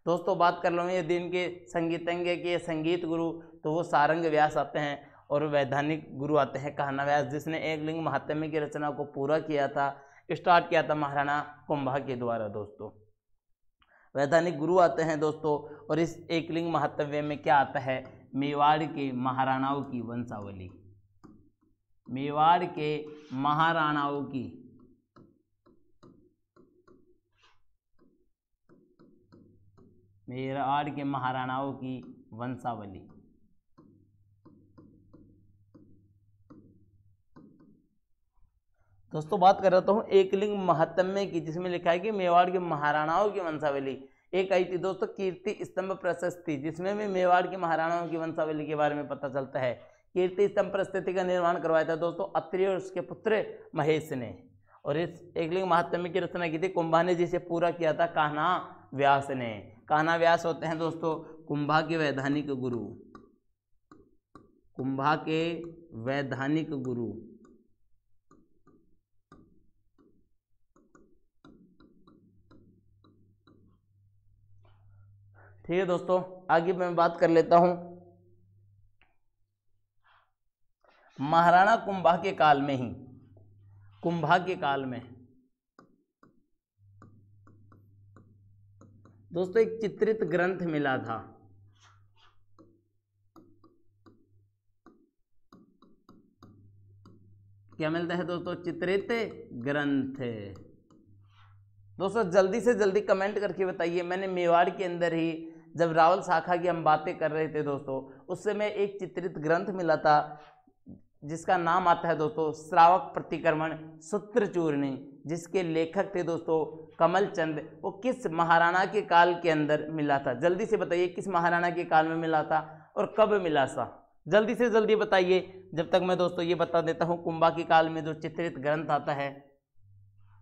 दोस्तों बात कर लो ये दिन के संगीतज्ञ के संगीत गुरु तो वो सारंग व्यास आते हैं और वैधानिक गुरु आते हैं कहना व्यास जिसने एक लिंग महात्म्य की रचना को पूरा किया था स्टार्ट किया था महाराणा कुंभा के द्वारा दोस्तों वैधानिक गुरु आते हैं दोस्तों और इस एकलिंग महात्म्य में क्या आता है मेवाड़ के महाराणाओं की वंशावली मेवाड़ के महाराणाओं की मेरठ के महाराणाओं की वंशावली दोस्तों बात कर रहा हूँ एकलिंग महात्म्य की जिसमें लिखा है कि मेवाड़ के महाराणाओं की वंशावली एक आई थी दोस्तों कीर्ति स्तंभ प्रशस्ति जिसमें भी मेवाड़ के महाराणाओं की वंशावली के बारे में पता चलता है कीर्ति स्तंभ प्रस्थिति का निर्माण करवाया था दोस्तों अत्रि और उसके पुत्र महेश ने और इस एकलिंग महात्म्य की रचना की थी कुंभा ने जिसे पूरा किया था कहना व्यास ने कहना व्यास होते हैं दोस्तों कुंभा के वैधानिक गुरु कुंभा के वैधानिक गुरु ठीक है दोस्तों आगे मैं बात कर लेता हूं महाराणा कुंभा के काल में ही कुंभा के काल में दोस्तों एक चित्रित ग्रंथ मिला था क्या मिलता है दोस्तों चित्रित ग्रंथ दोस्तों जल्दी से जल्दी कमेंट करके बताइए मैंने मेवाड़ के अंदर ही जब रावल शाखा की हम बातें कर रहे थे दोस्तों उस समय एक चित्रित ग्रंथ मिला था जिसका नाम आता है दोस्तों श्रावक प्रतिक्रमण सूत्र चूर्णी जिसके लेखक थे दोस्तों कमल चंद वो किस महाराणा के काल के अंदर मिला था जल्दी से बताइए किस महाराणा के काल में मिला था और कब मिला था जल्दी से जल्दी बताइए जब तक मैं दोस्तों ये बता देता हूँ कुंभा के काल में जो चित्रित ग्रंथ आता है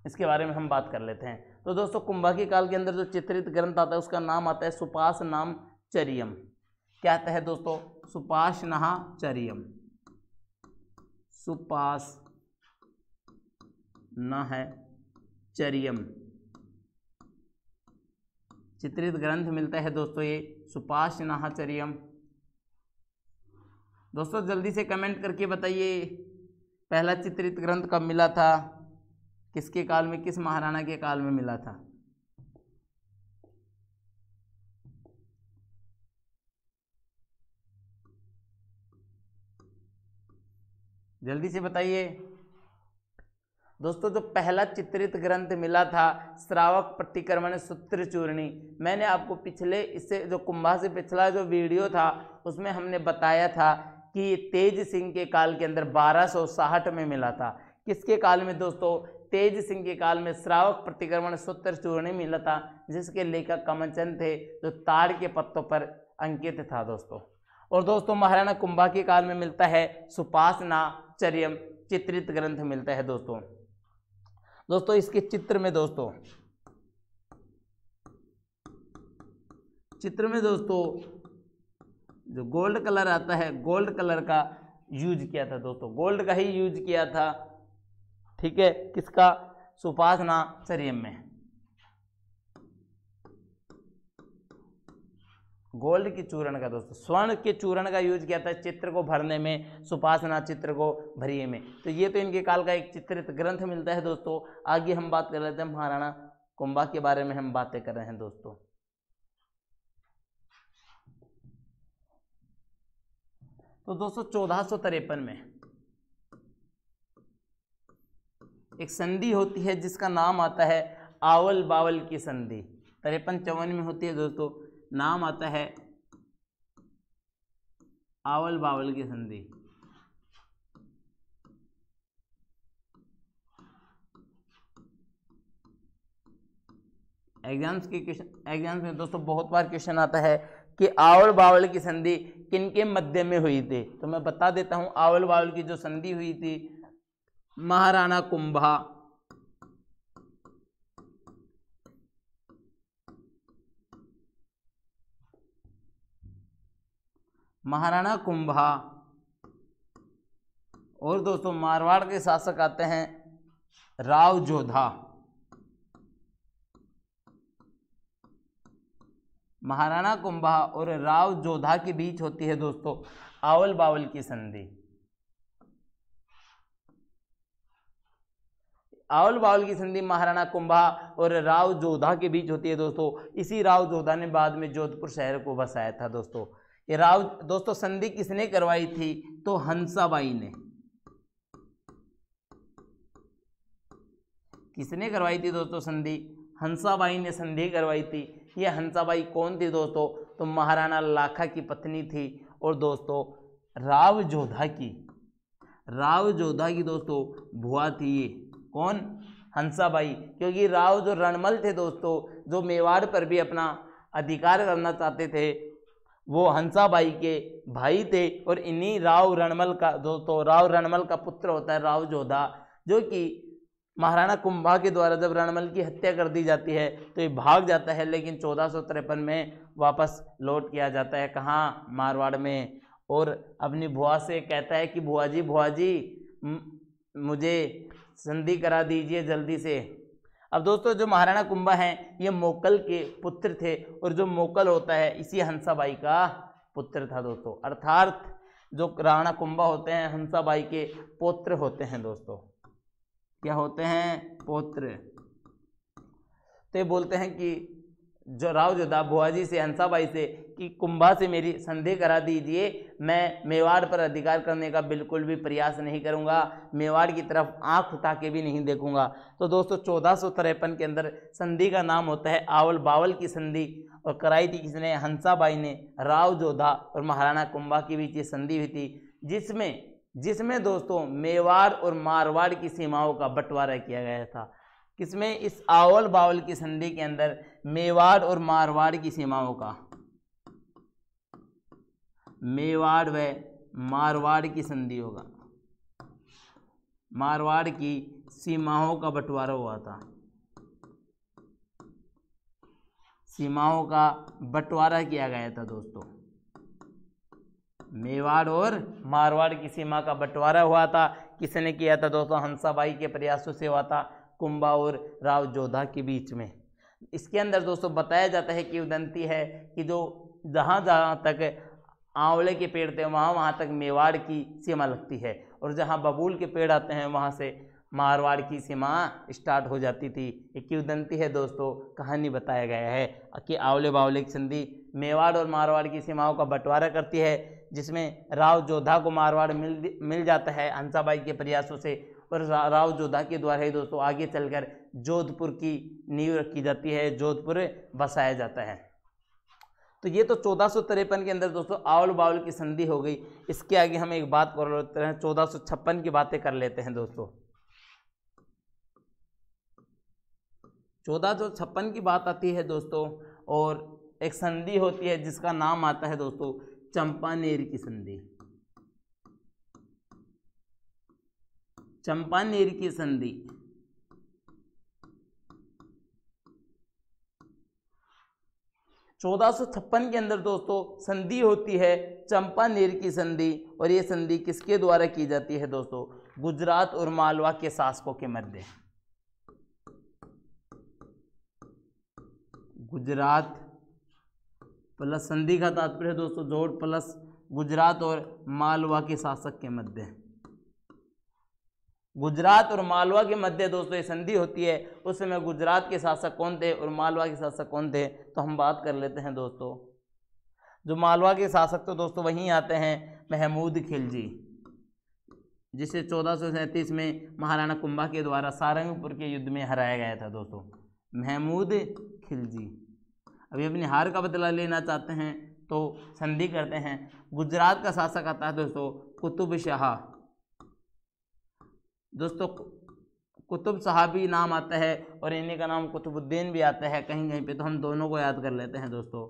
इसके बारे में हम बात कर लेते हैं तो दोस्तों कुंभा के काल के अंदर जो चित्रित ग्रंथ आता है उसका नाम आता है सुपास नाम चरियम क्या आता है दोस्तों सुपाष नहा चरियम सुपास न है चरियम चित्रित ग्रंथ मिलता है दोस्तों ये सुपाष नाहचर्यम दोस्तों जल्दी से कमेंट करके बताइए पहला चित्रित ग्रंथ कब मिला था किसके काल में किस महाराणा के काल में मिला था जल्दी से बताइए दोस्तों जो पहला चित्रित ग्रंथ मिला था श्रावक प्रतिक्रमण सूत्र चूर्णी मैंने आपको पिछले इससे जो कुंभा से पिछला जो वीडियो था उसमें हमने बताया था कि तेज सिंह के काल के अंदर बारह में मिला था किसके काल में दोस्तों तेज सिंह के काल में श्रावक प्रतिक्रमण सूत्र चूर्णी मिला था जिसके लेखक कमलचंद थे जो ताड़ के पत्तों पर अंकित था दोस्तों और दोस्तों महाराणा कुंभा के काल में मिलता है सुपासना चर्यम चित्रित ग्रंथ मिलता है दोस्तों दोस्तों इसके चित्र में दोस्तों चित्र में दोस्तों जो गोल्ड कलर आता है गोल्ड कलर का यूज किया था दोस्तों गोल्ड का ही यूज किया था ठीक है किसका सुपासना चरियम में गोल्ड के चूरण का दोस्तों स्वर्ण के चूरण का यूज किया था चित्र को भरने में सुपासना चित्र को भरिए में तो ये तो इनके काल का एक चित्रित ग्रंथ मिलता है दोस्तों आगे हम बात कर लेते हैं महाराणा कुंभा के बारे में हम बातें कर रहे हैं दोस्तों तो दोस्तों चौदह में एक संधि होती है जिसका नाम आता है आवल बावल की संधि तिरपन चौवन में होती है दोस्तों नाम आता है आवल बावल की संधि एग्जाम्स के क्वेश्चन एग्जाम्स में दोस्तों बहुत बार क्वेश्चन आता है कि आवल बावल की संधि किन के मध्य में हुई थी तो मैं बता देता हूं आवल बावल की जो संधि हुई थी महाराणा कुंभा महाराणा कुंभा और दोस्तों मारवाड़ के शासक आते हैं राव जोधा महाराणा कुंभा और राव जोधा के बीच होती है दोस्तों आवल बावल की संधि आवल बावल की संधि महाराणा कुंभा और राव जोधा के बीच होती है दोस्तों इसी राव जोधा ने बाद में जोधपुर शहर को बसाया था दोस्तों ये राव दोस्तों संधि किसने करवाई थी तो हंसाबाई ने किसने करवाई थी दोस्तों संधि हंसाबाई ने संधि करवाई थी ये हंसाबाई कौन थी दोस्तों तो महाराणा लाखा की पत्नी थी और दोस्तों राव जोधा की राव जोधा की दोस्तों भुआ थी ये कौन हंसाबाई क्योंकि राव जो रणमल थे दोस्तों जो मेवाड़ पर भी अपना अधिकार करना चाहते थे वो हंसाबाई के भाई थे और इन्हीं राव रणमल का दोस्तों तो राव रणमल का पुत्र होता है राव जोधा जो कि महाराणा कुंभा के द्वारा जब रणमल की हत्या कर दी जाती है तो ये भाग जाता है लेकिन चौदह में वापस लौट किया जाता है कहाँ मारवाड़ में और अपनी बुआ से कहता है कि बुआ जी बुआ जी मुझे संधि करा दीजिए जल्दी से अब दोस्तों जो महाराणा कुंभा हैं ये मोकल के पुत्र थे और जो मोकल होता है इसी हंसाबाई का पुत्र था दोस्तों अर्थात जो राणा कुंभा होते हैं हंसाबाई के पुत्र होते हैं दोस्तों क्या होते हैं पुत्र तो बोलते हैं कि जो राव जोधा भुआ जी से हंसाबाई से कि कुंभा से मेरी संधि करा दीजिए मैं मेवाड़ पर अधिकार करने का बिल्कुल भी प्रयास नहीं करूंगा मेवाड़ की तरफ आंख उठा के भी नहीं देखूंगा तो दोस्तों चौदह सौ तिरपन के अंदर संधि का नाम होता है आवल बावल की संधि और कराई थी किसने हंसाबाई ने राव जोधा और महाराणा कुंभा के बीच ये संधि हुई थी जिसमें जिसमें दोस्तों मेवाड़ और मारवाड़ की सीमाओं का बंटवारा किया गया था किसमें इस आवल बावल की संधि के अंदर मेवाड़ और मारवाड़ की सीमाओं का मेवाड़ व मारवाड़ की संधि होगा मारवाड़ की सीमाओं का बंटवारा हुआ था सीमाओं का बंटवारा किया गया था दोस्तों मेवाड़ और मारवाड़ की सीमा का बंटवारा हुआ था किसने किया था दोस्तों हंसा भाई के प्रयासों से हुआ था कुंभा और राव जोधा के बीच में इसके अंदर दोस्तों बताया जाता है कि उदंती है कि जो जहाँ जहाँ तक आंवले के पेड़ थे वहाँ वहाँ तक मेवाड़ की सीमा लगती है और जहाँ बबूल के पेड़ आते हैं वहाँ से मारवाड़ की सीमा स्टार्ट हो जाती थी एक किवदंती है दोस्तों कहानी बताया गया है कि आंवले बावले की संधि मेवाड़ और मारवाड़ की सीमाओं का बंटवारा करती है जिसमें राव जोधा को मारवाड़ मिल मिल जाता है हंसाबाई के प्रयासों से पर राव जोधा के द्वारा ही दोस्तों आगे चलकर जोधपुर की नींव रखी जाती है जोधपुर बसाया जाता है तो ये तो चौदह के अंदर दोस्तों आवल बावल की संधि हो गई इसके आगे हम एक बात कर लेते हैं चौदह की बातें कर लेते हैं दोस्तों चौदह सौ छप्पन की बात आती है दोस्तों और एक संधि होती है जिसका नाम आता है दोस्तों चंपानेर की संधि चंपानेर की संधि चौदह के अंदर दोस्तों संधि होती है चंपा नेर की संधि और ये संधि किसके द्वारा की जाती है दोस्तों गुजरात और मालवा के शासकों के मध्य गुजरात प्लस संधि का तात्पर्य दोस्तों जोड़ प्लस गुजरात और मालवा के शासक के मध्य गुजरात और मालवा के मध्य दोस्तों ये संधि होती है उस समय गुजरात के शासक कौन थे और मालवा के शासक कौन थे तो हम बात कर लेते हैं दोस्तों जो मालवा के शासक तो दोस्तों वहीं आते हैं महमूद खिलजी जिसे चौदह में महाराणा कुंभा के द्वारा सारंगपुर के युद्ध में हराया गया था दोस्तों महमूद खिलजी अभी अपनी हार का बदला लेना चाहते हैं तो संधि करते हैं गुजरात का शासक आता है दोस्तों कुतुब शाह दोस्तों कुतुब सहाबी नाम आता है और इन्हीं का नाम कुतुबुद्दीन भी आता है कहीं कहीं पे तो हम दोनों को याद कर लेते हैं दोस्तों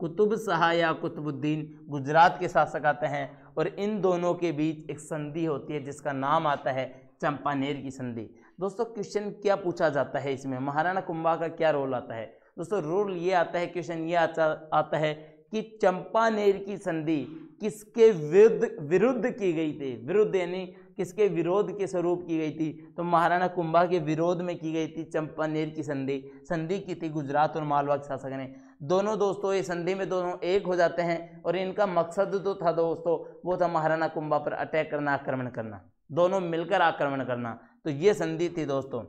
कुतुब सहा या कुतुबुद्दीन गुजरात के शासक आते हैं और इन दोनों के बीच एक संधि होती है जिसका नाम आता है चंपानेर की संधि दोस्तों क्वेश्चन क्या पूछा जाता है इसमें महाराणा कुंभा का क्या रोल आता है दोस्तों रोल ये आता है क्वेश्चन ये आता है कि चंपानेर की संधि किसके विरुद्ध विरुद्ध की गई थी विरुद्ध यानी किसके विरोध के स्वरूप की गई थी तो महाराणा कुंभा के विरोध में की गई थी चंपानेर की संधि संधि की थी गुजरात और मालवा के शासक ने दोनों दोस्तों ये संधि में दोनों एक हो जाते हैं और इनका मकसद तो था दोस्तों वो था महाराणा कुंभा पर अटैक करना आक्रमण करना दोनों मिलकर आक्रमण करना तो ये संधि थी दोस्तों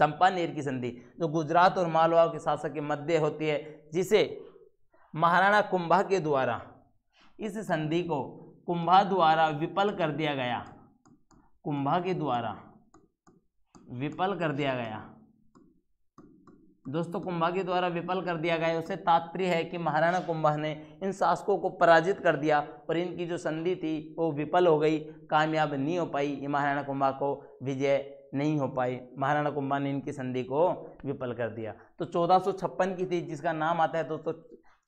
चंपानेर की संधि जो गुजरात और मालवा के शासक के मध्य होती है जिसे महाराणा कुंभा के द्वारा इस संधि को कुंभा द्वारा विपल कर दिया गया कुंभा के द्वारा विपल कर दिया गया दोस्तों कुंभा के द्वारा विपल कर दिया गया उसे तात्पर्य है कि महाराणा कुंभा ने इन शासकों को पराजित कर दिया और इनकी जो संधि थी वो विपल हो गई कामयाब नहीं हो पाई ये महाराणा कुंभा को विजय नहीं हो पाई महाराणा कुंभा ने इनकी संधि को विपल कर दिया तो चौदह की थी जिसका नाम आता है दोस्तों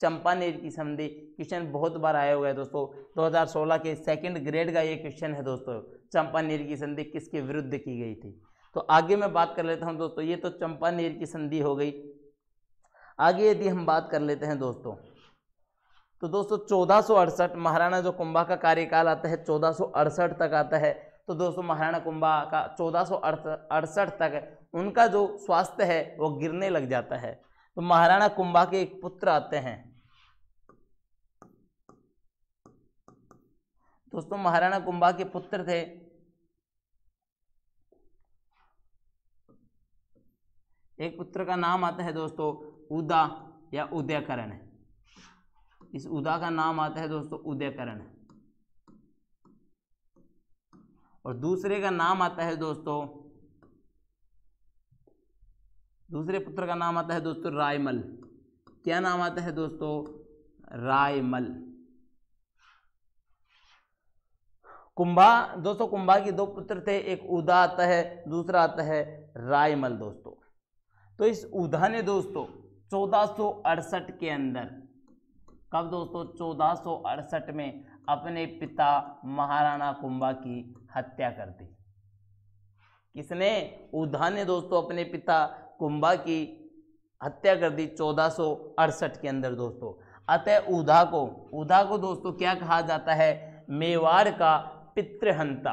चंपानेर की संधि क्वेश्चन बहुत बार आया हुआ है दोस्तों 2016 के सेकंड ग्रेड का ये क्वेश्चन है दोस्तों चंपानेर की संधि किसके विरुद्ध की गई थी तो आगे मैं बात कर लेता हूँ दोस्तों ये तो चंपानेर की संधि हो गई आगे यदि हम बात कर लेते हैं दोस्तों तो दोस्तों चौदह महाराणा जो कुंभा का कार्यकाल आता है चौदह तक आता है तो दोस्तों महाराणा कुंभा का चौदह तक उनका जो स्वास्थ्य है वो गिरने लग जाता है तो महाराणा कुंभा के एक पुत्र आते हैं दोस्तों महाराणा कुंभा के पुत्र थे एक पुत्र का नाम आता है दोस्तों उदा या उदयकरण इस उदा का नाम आता है दोस्तों उदयकरण और दूसरे का नाम आता है दोस्तों दूसरे पुत्र का नाम आता है दोस्तों रायमल क्या नाम आता है दोस्तों रायमल कुंभा दोस्तों कुंभा के दो पुत्र थे एक उदा आता है दूसरा आता है रायमल दोस्तों तो इस उदा ने दोस्तों चौदह के अंदर कब दोस्तों चौदह में अपने पिता महाराणा कुंभा की हत्या कर दी किसने उधा ने दोस्तों अपने पिता कुंभा की हत्या कर दी चौदह के अंदर दोस्तों अतः उधा को उधा को दोस्तों क्या कहा जाता है मेवाड़ का पितृहंता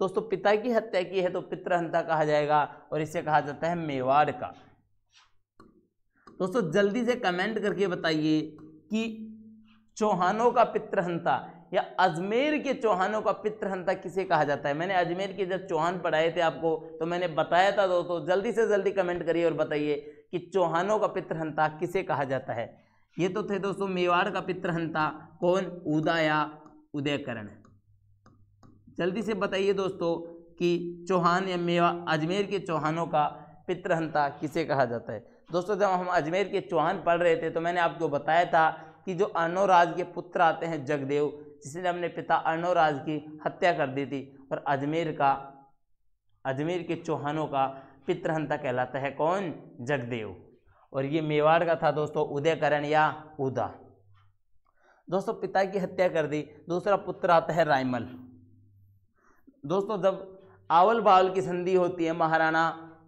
दोस्तों पिता की हत्या की है तो पितृहंता कहा जाएगा और इसे कहा जाता है मेवाड़ का दोस्तों जल्दी से कमेंट करके बताइए कि चौहानों का पितृहंता या अजमेर के चौहानों का पितृहंता किसे कहा जाता है मैंने अजमेर के जब चौहान पढ़ाए थे आपको तो मैंने बताया था दोस्तों जल्दी से जल्दी कमेंट करिए और बताइए कि चौहानों का पितृहंता किसे कहा जाता है ये तो थे दोस्तों मेवाड़ का पितृहंता कौन उदया उदयकरण जल्दी से बताइए दोस्तों कि चौहान या मेवा अजमेर के चौहानों का पितृहंता किसे कहा जाता है दोस्तों जब हम अजमेर के चौहान पढ़ रहे थे तो मैंने आपको बताया था कि जो अर्णोराज के पुत्र आते हैं जगदेव जिसने अपने पिता अर्णोराज की हत्या कर दी थी और अजमेर का अजमेर के चौहानों का पितृहंता कहलाता है कौन जगदेव और ये मेवाड़ का था दोस्तों उदयकरण या उदा दोस्तों पिता की हत्या कर दी दूसरा पुत्र आता है रायमल दोस्तों जब आवल बावल की संधि होती है महाराणा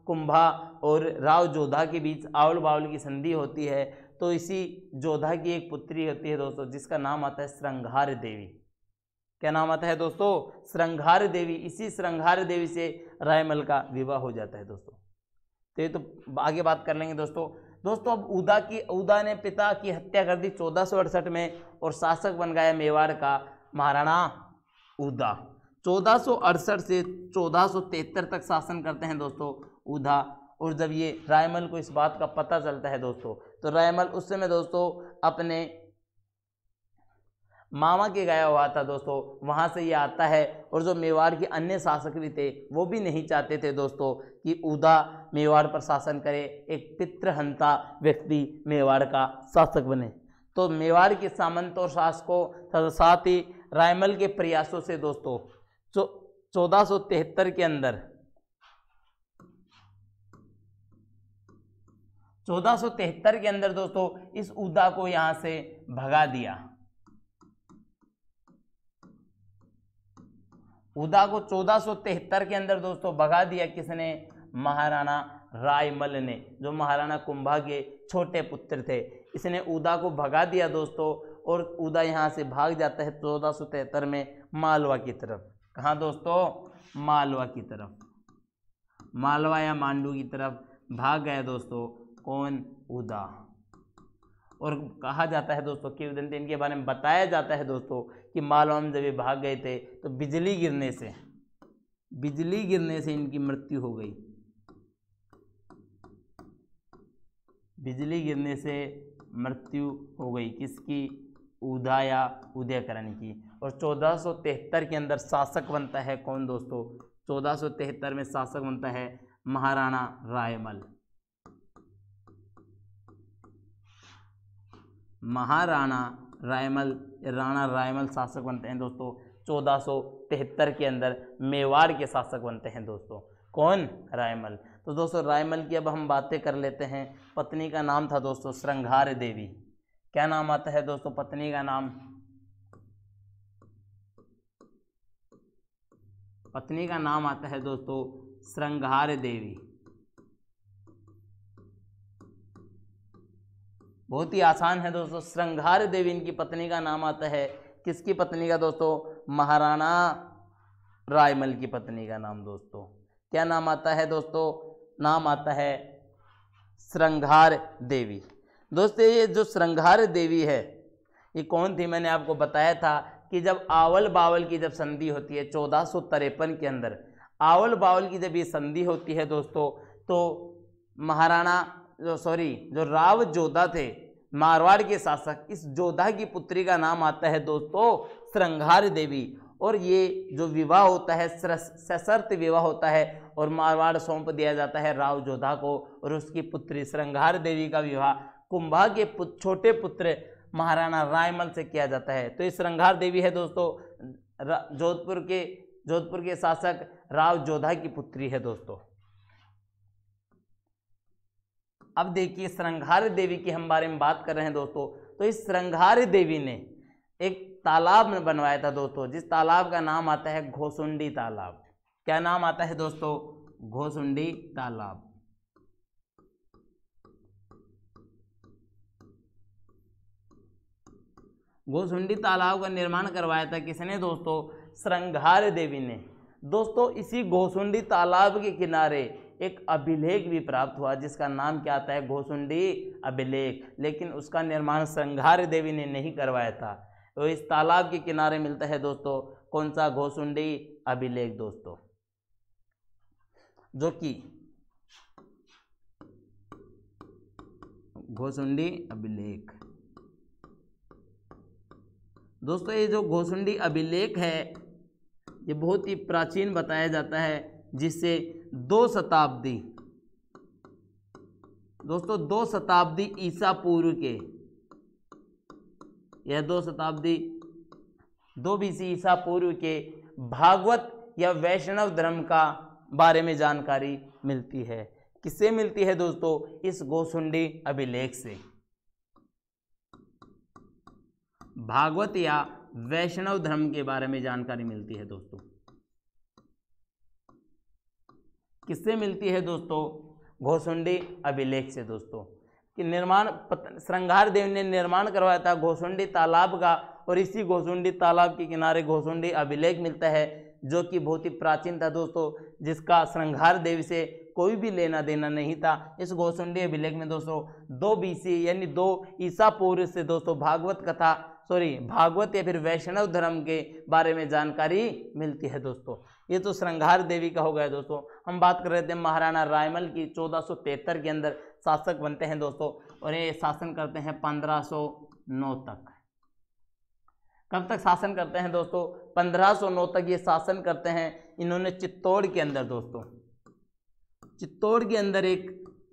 कुंभा और राव जोधा के बीच आवल बावल की संधि होती है तो इसी जोधा की एक पुत्री होती है दोस्तों जिसका नाम आता है श्रृंगार देवी क्या नाम आता है दोस्तों श्रृंगार देवी इसी श्रृंगार देवी से रायमल का विवाह हो जाता है दोस्तों तो ये तो आगे बात कर लेंगे दोस्तों दोस्तों अब उदा की उदा ने पिता की हत्या कर दी चौदह में और शासक बन गया मेवाड़ का महाराणा उदा चौदह से चौदह तक शासन करते हैं दोस्तों उधा और जब ये रायमल को इस बात का पता चलता है दोस्तों तो रायमल उस समय दोस्तों अपने मामा के गया हुआ था दोस्तों वहाँ से ये आता है और जो मेवाड़ के अन्य शासक भी थे वो भी नहीं चाहते थे दोस्तों कि उदा मेवाड़ पर शासन करे एक पितृहंता व्यक्ति मेवाड़ का शासक बने तो मेवाड़ के सामंत और शासकों तथा साथ ही रायमल के प्रयासों से दोस्तों 1473 के अंदर 1473 के अंदर दोस्तों इस उदा को यहां से भगा दिया उदा को 1473 के अंदर दोस्तों भगा दिया किसने महाराणा रायमल ने जो महाराणा कुंभा के छोटे पुत्र थे इसने उदा को भगा दिया दोस्तों और उदा यहां से भाग जाता है चौदह में मालवा की तरफ कहाँ दोस्तों मालवा की तरफ मालवा या मांडू की तरफ भाग गया दोस्तों कौन उदा और कहा जाता है दोस्तों किवदंती इनके बारे में बताया जाता है दोस्तों कि मालवा में जब ये भाग गए थे तो बिजली गिरने से बिजली गिरने से इनकी मृत्यु हो गई बिजली गिरने से मृत्यु हो गई किसकी उदा या उदयकरण की और चौदह के अंदर शासक बनता है कौन दोस्तों चौदह में शासक बनता है महाराणा रायमल महाराणा रायमल राणा रायमल शासक बनते हैं दोस्तों चौदह के अंदर मेवाड़ के शासक बनते हैं दोस्तों कौन रायमल तो दोस्तों रायमल की अब हम बातें कर लेते हैं पत्नी का नाम था दोस्तों श्रृंगार देवी क्या नाम आता है दोस्तों पत्नी का नाम पत्नी का नाम आता है दोस्तों श्रृंगार देवी बहुत ही आसान है दोस्तों श्रृंगार देवी इनकी पत्नी का नाम आता है किसकी पत्नी का दोस्तों महाराणा रायमल की पत्नी का नाम दोस्तों क्या नाम आता है दोस्तों नाम आता है श्रृंगार देवी दोस्तों ये जो श्रृंगार देवी है ये कौन थी मैंने आपको बताया था कि जब आवल बावल की जब संधि होती है चौदह सौ तिरपन के अंदर आवल बावल की जब ये संधि होती है दोस्तों तो महाराणा जो सॉरी जो राव जोधा थे मारवाड़ के शासक इस जोधा की पुत्री का नाम आता है दोस्तों श्रृंगार देवी और ये जो विवाह होता है सशर्त विवाह होता है और मारवाड़ सौंप दिया जाता है राव जोधा को और उसकी पुत्री श्रृंगार देवी का विवाह कुंभा के पुत, छोटे पुत्र महाराणा रायमल से किया जाता है तो इस श्रृंगार देवी है दोस्तों जोधपुर के जोधपुर के शासक राव जोधा की पुत्री है दोस्तों अब देखिए श्रृंगार देवी की हम बारे में बात कर रहे हैं दोस्तों तो इस श्रृंगार देवी ने एक तालाब में बनवाया था दोस्तों जिस तालाब का नाम आता है घोसुंडी तालाब क्या नाम आता है दोस्तों घोसुंडी तालाब घोसुंडी तालाब का निर्माण करवाया था किसने दोस्तों श्रृंगार देवी ने दोस्तों इसी घोसुंडी तालाब के किनारे एक अभिलेख भी प्राप्त हुआ जिसका नाम क्या आता है घोसुंडी अभिलेख लेकिन उसका निर्माण श्रृंगार देवी ने नहीं करवाया था तो इस तालाब के किनारे मिलता है दोस्तों कौन सा घोसुंडी अभिलेख दोस्तों जो कि घोसुंडी अभिलेख दोस्तों ये जो घोसुंडी अभिलेख है ये बहुत ही प्राचीन बताया जाता है जिससे दो शताब्दी दोस्तों दो शताब्दी ईसा पूर्व के यह दो शताब्दी दो बीसी ईसा पूर्व के भागवत या वैष्णव धर्म का बारे में जानकारी मिलती है किससे मिलती है दोस्तों इस गोसुंडी अभिलेख से भागवत या वैष्णव धर्म के बारे में जानकारी मिलती है दोस्तों किससे मिलती है दोस्तों घोसुंडी अभिलेख से दोस्तों कि निर्माण श्रृंगार देव ने निर्माण करवाया था घोसुंडी तालाब का और इसी घोसुंडी तालाब के किनारे घोसुंडी अभिलेख मिलता है जो कि बहुत ही प्राचीन था दोस्तों जिसका श्रृंगार देवी से कोई भी लेना देना नहीं था इस घोसुंडी अभिलेख में दोस्तों दो बीसी यानी दो ईसा पूर्व से दोस्तों भागवत कथा सॉरी भागवत या फिर वैष्णव धर्म के बारे में जानकारी मिलती है दोस्तों ये तो श्रृंगार देवी का हो गया दोस्तों हम बात कर रहे थे महाराणा रायमल की चौदह के अंदर शासक बनते हैं दोस्तों और ये शासन करते हैं पंद्रह तक कब तक शासन करते हैं दोस्तों नौ तक ये शासन करते हैं इन्होंने चित्तौड़ के अंदर दोस्तों चित्तौड़ के अंदर एक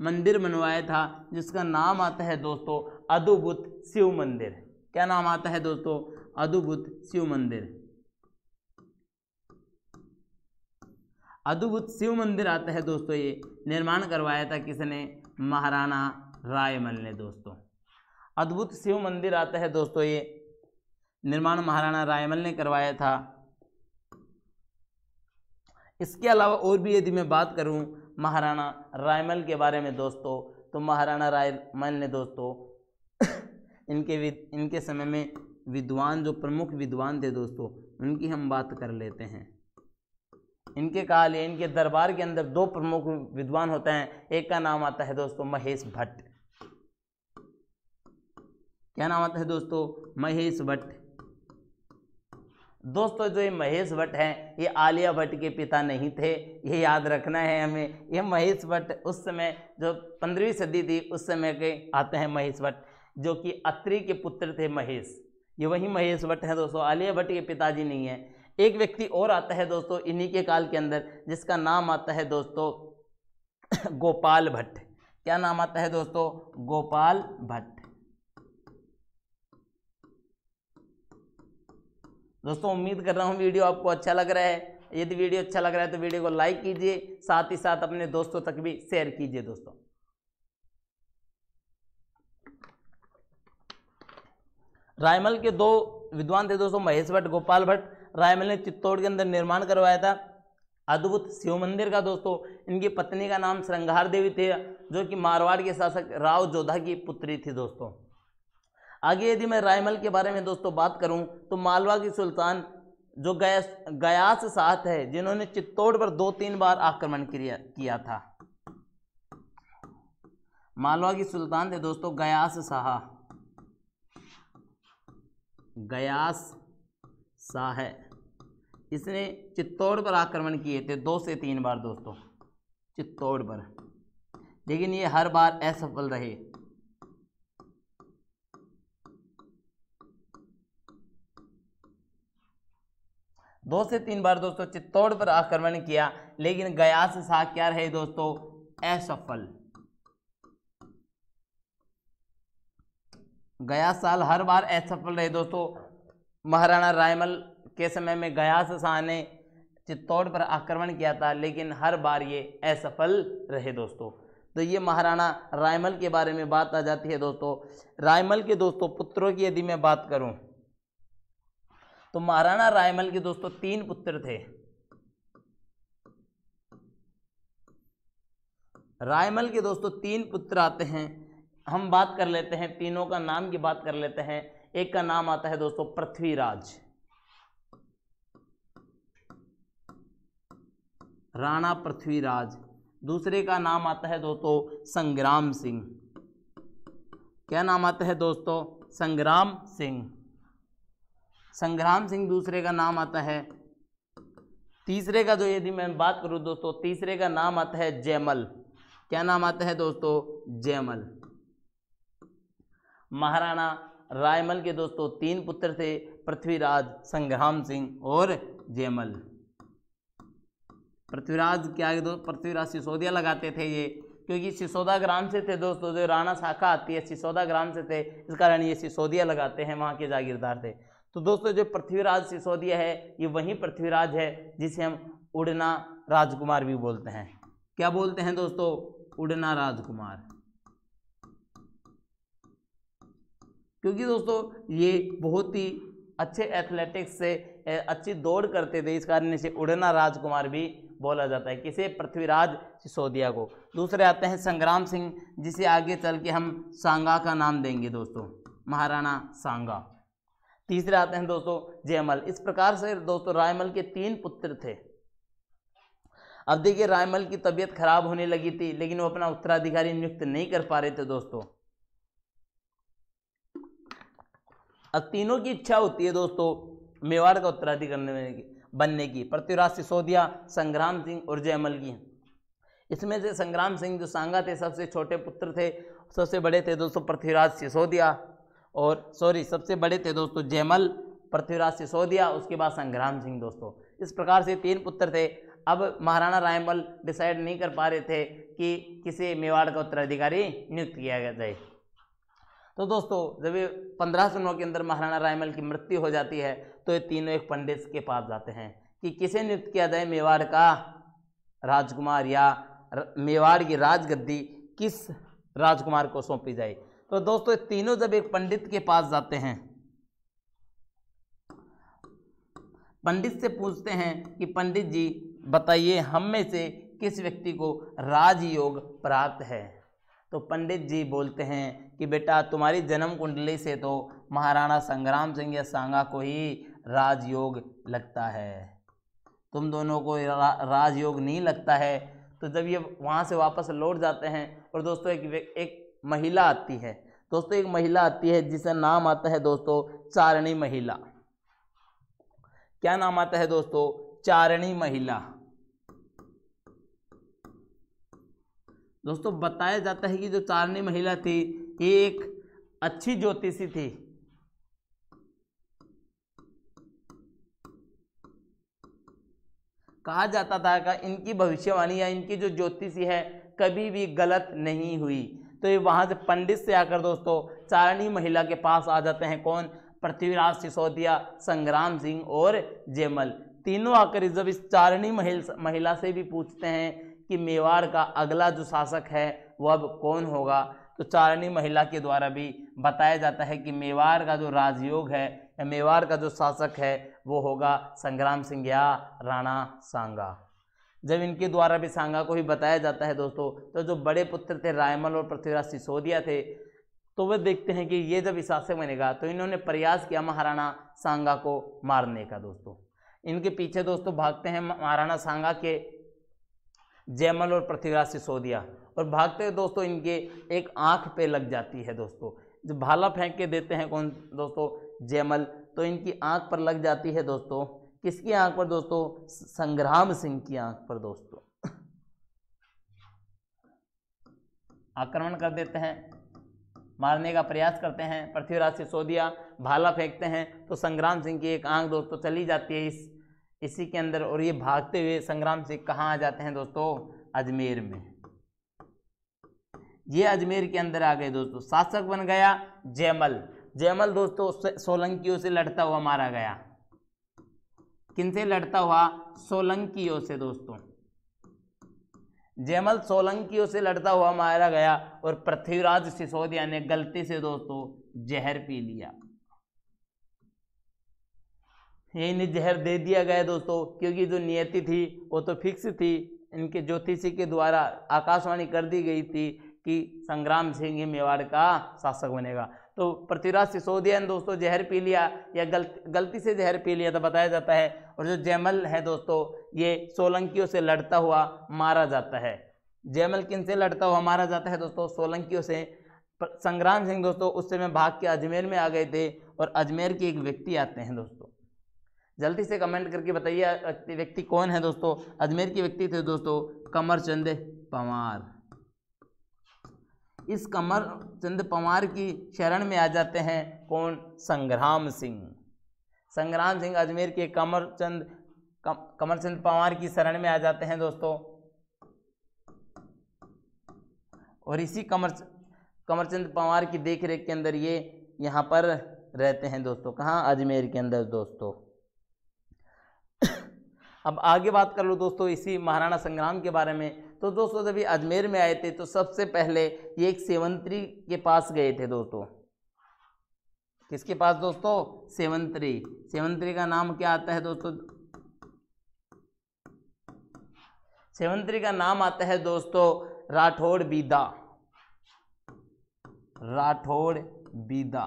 मंदिर बनवाया था जिसका नाम आता है दोस्तों अदुभुत शिव मंदिर क्या नाम आता है दोस्तों अद्भुत शिव मंदिर अद्भुत शिव मंदिर आता है दोस्तों ये निर्माण करवाया था किसने महाराणा रायमल ने दोस्तों अद्भुत शिव मंदिर आता है दोस्तों ये निर्माण महाराणा रायमल ने करवाया था इसके अलावा और भी यदि मैं बात करूं महाराणा रायमल के बारे में दोस्तों तो महाराणा रायमल ने दोस्तों इनके इनके समय में विद्वान जो प्रमुख विद्वान थे दोस्तों उनकी हम बात कर लेते हैं इनके काल या इनके दरबार के अंदर दो प्रमुख विद्वान होते हैं एक का नाम आता है दोस्तों महेश भट्ट क्या नाम आता है दोस्तों महेश भट्ट दोस्तों जो ये महेश भट्ट हैं ये आलिया भट्ट के पिता नहीं थे ये याद रखना है हमें ये महेश भट्ट उस समय जो पंद्रहवीं सदी थी उस समय के आते हैं महेश भट्ट जो कि अत्रि के पुत्र थे महेश ये वही महेश भट्ट हैं दोस्तों आलिया भट्ट के पिताजी नहीं हैं एक व्यक्ति और आता है दोस्तों इन्हीं के काल के अंदर जिसका नाम आता है दोस्तों (coughs) गोपाल भट्ट क्या नाम आता है दोस्तों गोपाल भट्ट दोस्तों उम्मीद कर रहा हूँ वीडियो आपको अच्छा लग रहा है यदि वीडियो अच्छा लग रहा है तो वीडियो को लाइक कीजिए साथ ही साथ अपने दोस्तों तक भी शेयर कीजिए दोस्तों रायमल के दो विद्वान थे दोस्तों महेश भट्ट गोपाल भट्ट रायमल ने चित्तौड़ के अंदर निर्माण करवाया था अद्भुत शिव मंदिर का दोस्तों इनकी पत्नी का नाम श्रृंगार देवी थे जो कि मारवाड़ के शासक राव जोधा की पुत्री थी दोस्तों आगे यदि मैं रायमल के बारे में दोस्तों बात करूं तो मालवा की सुल्तान जो गयास गयास साथ है जिन्होंने चित्तौड़ पर दो तीन बार आक्रमण किया था मालवा की सुल्तान थे दोस्तों गयास साहा गयास शाह इसने चित्तौड़ पर आक्रमण किए थे दो से तीन बार दोस्तों चित्तौड़ पर लेकिन ये हर बार असफल रहे दो से तीन बार दोस्तों चित्तौड़ पर आक्रमण किया लेकिन गयास शाह क्या रहे दोस्तों असफल गया साल हर बार असफल रहे दोस्तों महाराणा रायमल के समय में गया शाह ने चित्तौड़ पर आक्रमण किया था लेकिन हर बार ये असफल रहे दोस्तों तो ये महाराणा रायमल के बारे में बात आ जाती है दोस्तों रायमल के दोस्तों पुत्रों की यदि मैं बात करूं तो महाराणा रायमल के दोस्तों तीन पुत्र थे रायमल के दोस्तों तीन पुत्र आते हैं हम बात कर लेते हैं तीनों का नाम की बात कर लेते हैं एक का नाम आता है दोस्तों पृथ्वीराज राणा पृथ्वीराज दूसरे का नाम आता है दोस्तों संग्राम सिंह क्या नाम आता है दोस्तों संग्राम सिंह संग्राम सिंह दूसरे का नाम आता है तीसरे का जो यदि मैं बात करूं दोस्तों तीसरे का नाम आता है जयमल क्या नाम आता है दोस्तों जयमल महाराणा रायमल के दोस्तों तीन पुत्र थे पृथ्वीराज संग्राम सिंह और जयमल पृथ्वीराज क्या है पृथ्वीराज सिसोदिया लगाते थे ये क्योंकि सिसोदा ग्राम से थे दोस्तों जो राणा शाखा आती है सिसोदा ग्राम से थे इस कारण ये सिसोदिया लगाते हैं वहाँ के जागीरदार थे तो दोस्तों जो पृथ्वीराज सिसोदिया है ये वही पृथ्वीराज है जिसे हम उड़ना राजकुमार भी बोलते हैं क्या बोलते हैं दोस्तों उड़ना राजकुमार क्योंकि दोस्तों ये बहुत ही अच्छे एथलेटिक्स से अच्छी दौड़ करते थे इस कारण इसे उड़ना राजकुमार भी बोला जाता है किसे पृथ्वीराज सिसोदिया को दूसरे आते हैं संग्राम सिंह जिसे आगे चल के हम सांगा का नाम देंगे दोस्तों महाराणा सांगा तीसरे आते हैं दोस्तों जयमल इस प्रकार से दोस्तों रायमल के तीन पुत्र थे अब देखिए रायमल की तबीयत खराब होने लगी थी लेकिन वो अपना उत्तराधिकारी नियुक्त नहीं कर पा रहे थे दोस्तों अब तीनों की इच्छा होती है दोस्तों मेवाड़ का उत्तराधिक करने की बनने की पृथ्वीराज सिसोदिया संग्राम सिंह और जयमल की इसमें से संग्राम सिंह जो सांगा थे सबसे छोटे पुत्र थे सबसे बड़े थे दोस्तों पृथ्वीराज सिसोदिया और सॉरी सबसे बड़े थे दोस्तों जयमल पृथ्वीराज सिसोदिया उसके बाद संग्राम सिंह दोस्तों इस प्रकार से तीन पुत्र थे अब महाराणा रायमल डिसाइड नहीं कर पा रहे थे कि किसे मेवाड़ का उत्तराधिकारी नियुक्त किया जाए तो दोस्तों जब ये पंद्रह सौ नौ के अंदर महाराणा रायमल की मृत्यु हो जाती है तो ये तीनों एक पंडित के पास जाते हैं कि किसे नियुक्त किया जाए मेवाड़ का राजकुमार या मेवाड़ की राजगद्दी किस राजकुमार को सौंपी जाए तो दोस्तों ये तीनों जब एक पंडित के पास जाते हैं पंडित से पूछते हैं कि पंडित जी बताइए हम में से किस व्यक्ति को राजयोग प्राप्त है तो पंडित जी बोलते हैं कि बेटा तुम्हारी जन्म कुंडली से तो महाराणा संग्राम सिंह या सांगा को ही राजयोग लगता है तुम दोनों को रा, राजयोग नहीं लगता है तो जब ये वहाँ से वापस लौट जाते हैं और दोस्तों एक एक महिला आती है दोस्तों एक महिला आती है जिसका नाम आता है दोस्तों चारणी महिला क्या नाम आता है दोस्तों चारणी महिला दोस्तों बताया जाता है कि जो चारणी महिला थी एक अच्छी ज्योतिषी थी कहा जाता था कि इनकी भविष्यवाणी या इनकी जो ज्योतिषी है कभी भी गलत नहीं हुई तो ये वहां से पंडित से आकर दोस्तों चारणी महिला के पास आ जाते हैं कौन पृथ्वीराज सिसोदिया संग्राम सिंह और जेमल तीनों आकर जब इस चारणी महिला से भी पूछते हैं कि मेवाड़ का अगला जो शासक है वह अब कौन होगा तो चारणी महिला के द्वारा भी बताया जाता है कि मेवाड़ का जो राजयोग है या मेवाड़ का जो शासक है वो होगा संग्राम सिंह या राणा सांगा जब इनके द्वारा भी सांगा को ही बताया जाता है दोस्तों तो जो बड़े पुत्र थे रायमल और पृथ्वीराज सिसोदिया थे तो वह देखते हैं कि ये जब शासक बनेगा तो इन्होंने प्रयास किया महाराणा सांगा को मारने का दोस्तों इनके पीछे दोस्तों भागते हैं महाराणा सांगा के जयमल और पृथ्वीराज सिसोदिया और भागते हुए दोस्तों इनके एक आँख पे लग जाती है दोस्तों जब भाला फेंक के देते हैं कौन दोस्तों जयमल तो इनकी आँख पर लग जाती है दोस्तों किसकी आँख पर दोस्तों संग्राम सिंह की आँख पर दोस्तों (laughs) आक्रमण कर देते हैं मारने का प्रयास करते हैं पृथ्वीराज सिसोदिया भाला फेंकते हैं तो संग्राम सिंह की एक आंख दोस्तों चली जाती है इस इसी के अंदर और ये भागते हुए संग्राम सिंह कहाँ आ जाते हैं दोस्तों अजमेर में ये अजमेर के अंदर आ गए दोस्तों शासक बन गया जयमल जयमल दोस्तों सोलंकियों से लड़ता हुआ मारा गया किनसे लड़ता हुआ सोलंकियों से दोस्तों जयमल सोलंकियों से लड़ता हुआ मारा गया और पृथ्वीराज सिसोदिया ने गलती से दोस्तों जहर पी लिया यही इन्हें जहर दे दिया गया दोस्तों क्योंकि जो नियति थी वो तो फिक्स थी इनके ज्योतिषी के द्वारा आकाशवाणी कर दी गई थी कि संग्राम सिंह ही मेवाड़ का शासक बनेगा तो पृथ्वीराज सिसोदिया ने दोस्तों जहर पी लिया या गल, गलती से जहर पी लिया तो बताया जाता है और जो जयमल है दोस्तों ये सोलंकियों से लड़ता हुआ मारा जाता है जयमल किन से लड़ता हुआ मारा जाता है दोस्तों सोलंकियों से संग्राम सिंह दोस्तों उस समय भाग के अजमेर में आ गए थे और अजमेर के एक व्यक्ति आते हैं दोस्तों जल्दी से कमेंट करके बताइए व्यक्ति कौन है दोस्तों अजमेर के व्यक्ति थे दोस्तों कमर चंद पंवार इस कमर चंद पंवार की शरण में आ जाते हैं कौन संग्राम सिंह संग्राम सिंह अजमेर के कमर चंद कम, कमर चंद पंवार की शरण में आ जाते हैं दोस्तों और इसी कमर कमरचंद पंवार की देख रेख के अंदर ये यहाँ पर रहते हैं दोस्तों कहाँ अजमेर के अंदर दोस्तों (coughs) अब आगे बात कर लो दोस्तों इसी महाराणा संग्राम के बारे में तो दोस्तों जब ये अजमेर में आए थे तो सबसे पहले ये एक सेवंत्री के पास गए थे दोस्तों किसके पास दोस्तों सेवंत्री सेवंत्री का नाम क्या आता है दोस्तों सेवंत्री का नाम आता है दोस्तों राठौड़ बीदा राठौड़ बीदा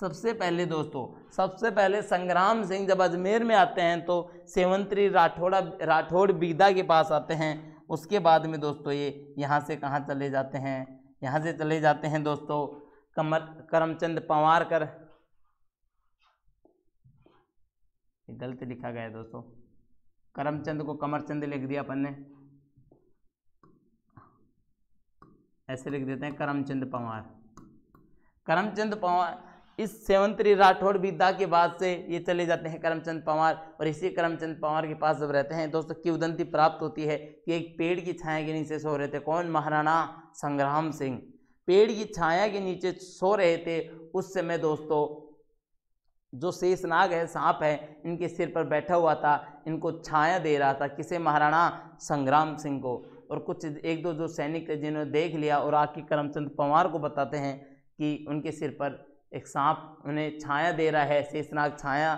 सबसे पहले दोस्तों सबसे पहले संग्राम सिंह जब अजमेर में आते हैं तो सेवंत्री राठौड़ा राठौड़ बीदा के पास आते हैं उसके बाद में दोस्तों ये यहाँ से कहाँ चले जाते हैं यहाँ से चले जाते हैं दोस्तों कमर करमचंद पंवार कर गलत लिखा गया है दोस्तों करमचंद को कमरचंद लिख दिया अपन ने ऐसे लिख देते हैं करमचंद पंवार करमचंद पंवार इस सेवंतरी राठौड़ विद्या के बाद से ये चले जाते हैं करमचंद पंवार और इसी करमचंद पंवार के पास जब रहते हैं दोस्तों की उदंती प्राप्त होती है कि एक पेड़ की छाया के नीचे सो रहे थे कौन महाराणा संग्राम सिंह पेड़ की छाया के नीचे सो रहे थे उस समय दोस्तों जो शेषनाग है सांप है इनके सिर पर बैठा हुआ था इनको छाया दे रहा था किसे महाराणा संग्राम सिंह को और कुछ एक दो जो सैनिक थे जिन्होंने देख लिया और आके करमचंद पंवार को बताते हैं कि उनके सिर पर एक सांप उन्हें छाया दे रहा है शेषनाग छाया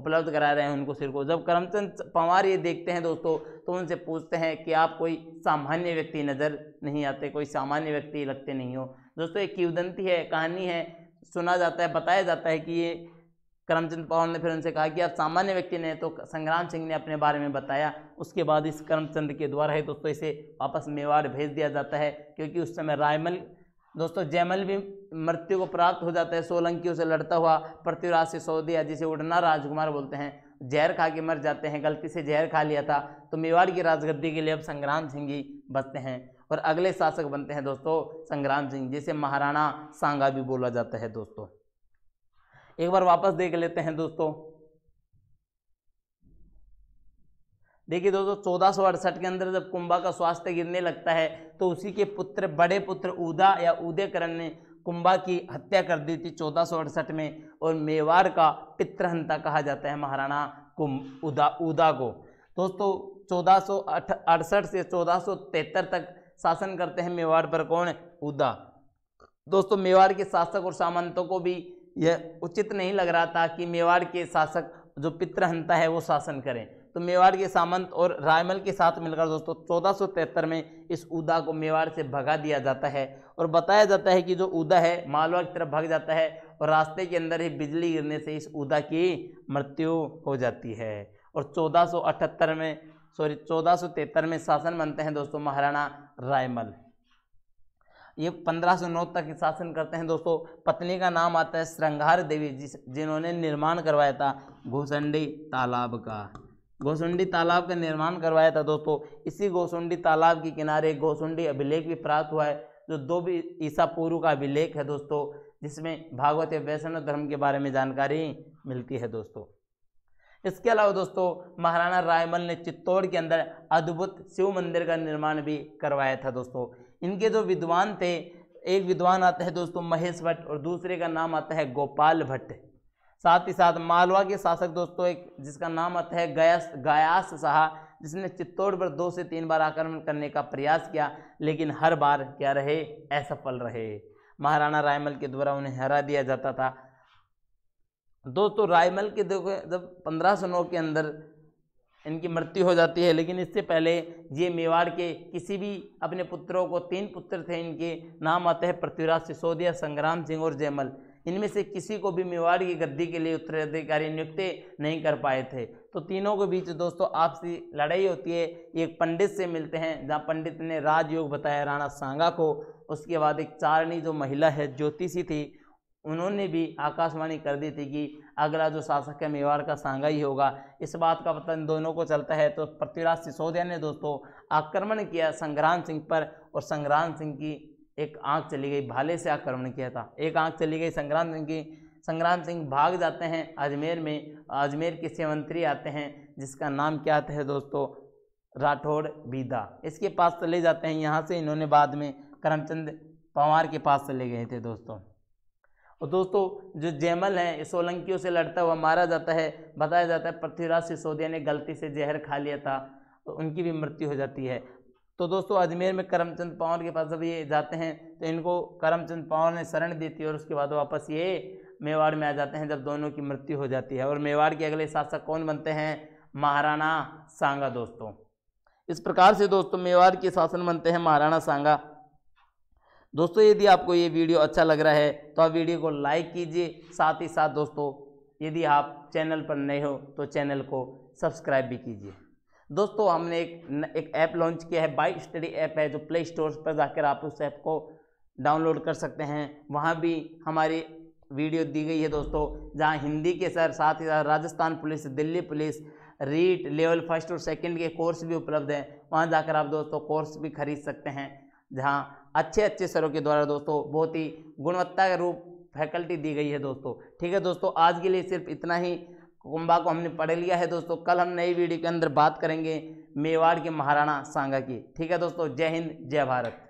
उपलब्ध करा रहे हैं उनको सिर को जब करमचंद पंवार ये देखते हैं दोस्तों तो उनसे पूछते हैं कि आप कोई सामान्य व्यक्ति नज़र नहीं आते कोई सामान्य व्यक्ति लगते नहीं हो दोस्तों एक किवदंती है कहानी है सुना जाता है बताया जाता है कि ये करमचंद पवार ने फिर उनसे कहा कि आप सामान्य व्यक्ति ने तो संग्राम सिंह ने अपने बारे में बताया उसके बाद इस करमचंद के द्वारा है दोस्तों इसे वापस मेवाड़ भेज दिया जाता है क्योंकि उस समय रायमल दोस्तों जयमल भी मृत्यु को प्राप्त हो जाता है सोलंकियों से लड़ता हुआ पृथ्वीराज से सौदिया जिसे उड़ना राजकुमार बोलते हैं जहर खा के मर जाते हैं गलती से जहर खा लिया था तो मेवाड़ की राजगद्दी के लिए अब संग्राम सिंह ही बचते हैं और अगले शासक बनते हैं दोस्तों संग्राम सिंह जिसे महाराणा सांगा भी बोला जाता है दोस्तों एक बार वापस देख लेते हैं दोस्तों देखिए दोस्तों चौदह सौ अड़सठ के अंदर जब कुंभा का स्वास्थ्य गिरने लगता है तो उसी के पुत्र बड़े पुत्र उदा या उदयकरण ने कुंभा की हत्या कर दी थी चौदह सौ अड़सठ में और मेवाड़ का पितृहंता कहा जाता है महाराणा कुंभ उदा उदा को दोस्तों चौदह सौ अड़सठ से चौदह सौ तक शासन करते हैं मेवाड़ पर कौन उदा दोस्तों मेवाड़ के शासक और सामंतों को भी यह उचित नहीं लग रहा था कि मेवाड़ के शासक जो पितृहंता है वो शासन करें तो मेवाड़ के सामंत और रायमल के साथ मिलकर दोस्तों चौदह में इस उदा को मेवाड़ से भगा दिया जाता है और बताया जाता है कि जो उदा है मालवा की तरफ भाग जाता है और रास्ते के अंदर ही बिजली गिरने से इस उदा की मृत्यु हो जाती है और चौदह में सॉरी चौदह में शासन बनते हैं दोस्तों महाराणा रायमल ये 1509 तक शासन करते हैं दोस्तों पत्नी का नाम आता है श्रृंगार देवी जिस जिन्होंने निर्माण करवाया था घुसंडी तालाब का गोसुंडी तालाब का निर्माण करवाया था दोस्तों इसी गोसुंडी तालाब के किनारे गोसुंडी अभिलेख भी प्राप्त हुआ है जो दो भी ईसा पूर्व का अभिलेख है दोस्तों जिसमें भागवत वैष्णव धर्म के बारे में जानकारी मिलती है दोस्तों इसके अलावा दोस्तों महाराणा रायमल ने चित्तौड़ के अंदर अद्भुत शिव मंदिर का निर्माण भी करवाया था दोस्तों इनके जो विद्वान थे एक विद्वान आता है दोस्तों महेश भट्ट और दूसरे का नाम आता है गोपाल भट्ट साथ ही साथ मालवा के शासक दोस्तों एक जिसका नाम अत है गयास गयास शाह जिसने चित्तौड़ पर दो से तीन बार आक्रमण करने का प्रयास किया लेकिन हर बार क्या रहे असफल रहे महाराणा रायमल के द्वारा उन्हें हरा दिया जाता था दोस्तों रायमल के देखो जब पंद्रह के अंदर इनकी मृत्यु हो जाती है लेकिन इससे पहले ये मेवाड़ के किसी भी अपने पुत्रों को तीन पुत्र थे इनके नाम आते हैं पृथ्वीराज सिसोदिया संग्राम सिंह और जयमल इनमें से किसी को भी मेवाड़ की गद्दी के लिए उत्तराधिकारी नियुक्त नहीं कर पाए थे तो तीनों के बीच दोस्तों आपसी लड़ाई होती है एक पंडित से मिलते हैं जहाँ पंडित ने राजयोग बताया राणा सांगा को उसके बाद एक चारणी जो महिला है ज्योतिषी थी उन्होंने भी आकाशवाणी कर दी थी कि अगला जो शासक है मेवाड़ का सांगा ही होगा इस बात का पता इन दोनों को चलता है तो पृथ्वीराज सिसोदिया ने दोस्तों आक्रमण किया संग्राम सिंह पर और संग्राम सिंह की एक आंख चली गई भाले से आक्रमण किया था एक आंख चली गई संग्राम सिंह की संग्राम सिंह भाग जाते हैं अजमेर में अजमेर के सेवंत्री आते हैं जिसका नाम क्या आता है दोस्तों राठौड़ बीदा इसके पास चले जाते हैं यहाँ से इन्होंने बाद में करमचंद पंवार के पास चले गए थे दोस्तों और दोस्तों जो जयमल हैं सोलंकियों से लड़ता हुआ मारा जाता है बताया जाता है पृथ्वीराज सिसोदिया ने गलती से जहर खा लिया था तो उनकी भी मृत्यु हो जाती है तो दोस्तों अजमेर में करमचंद पावर के पास जब ये जाते हैं तो इनको करमचंद पावर ने शरण देती है और उसके बाद वापस ये मेवाड़ में आ जाते हैं जब दोनों की मृत्यु हो जाती है और मेवाड़ के अगले शासक कौन बनते हैं महाराणा सांगा दोस्तों इस प्रकार से दोस्तों मेवाड़ के शासन बनते हैं महाराणा सांगा दोस्तों यदि आपको ये वीडियो अच्छा लग रहा है तो आप वीडियो को लाइक कीजिए साथ ही साथ दोस्तों यदि आप चैनल पर नए हो तो चैनल को सब्सक्राइब भी कीजिए दोस्तों हमने एक एक ऐप लॉन्च किया है बाई स्टडी ऐप है जो प्ले स्टोर पर जाकर आप उस ऐप को डाउनलोड कर सकते हैं वहाँ भी हमारी वीडियो दी गई है दोस्तों जहाँ हिंदी के सर साथ ही साथ Rajasthan police Delhi police REET level first और सेकंड के कोर्स भी उपलब्ध हैं वहाँ जाकर आप दोस्तों कोर्स भी खरीद सकते हैं जहाँ अच्छे अच्छे सरों के द्वारा दोस्तों बहुत ही गुणवत्ता के रूप फैकल्टी दी गई है दोस्तों ठीक है दोस्तों आज के लिए सिर्फ इतना ही कुंभा को हमने पढ़ लिया है दोस्तों कल हम नई वीडियो के अंदर बात करेंगे मेवाड़ के महाराणा सांगा की ठीक है दोस्तों जय हिंद जय भारत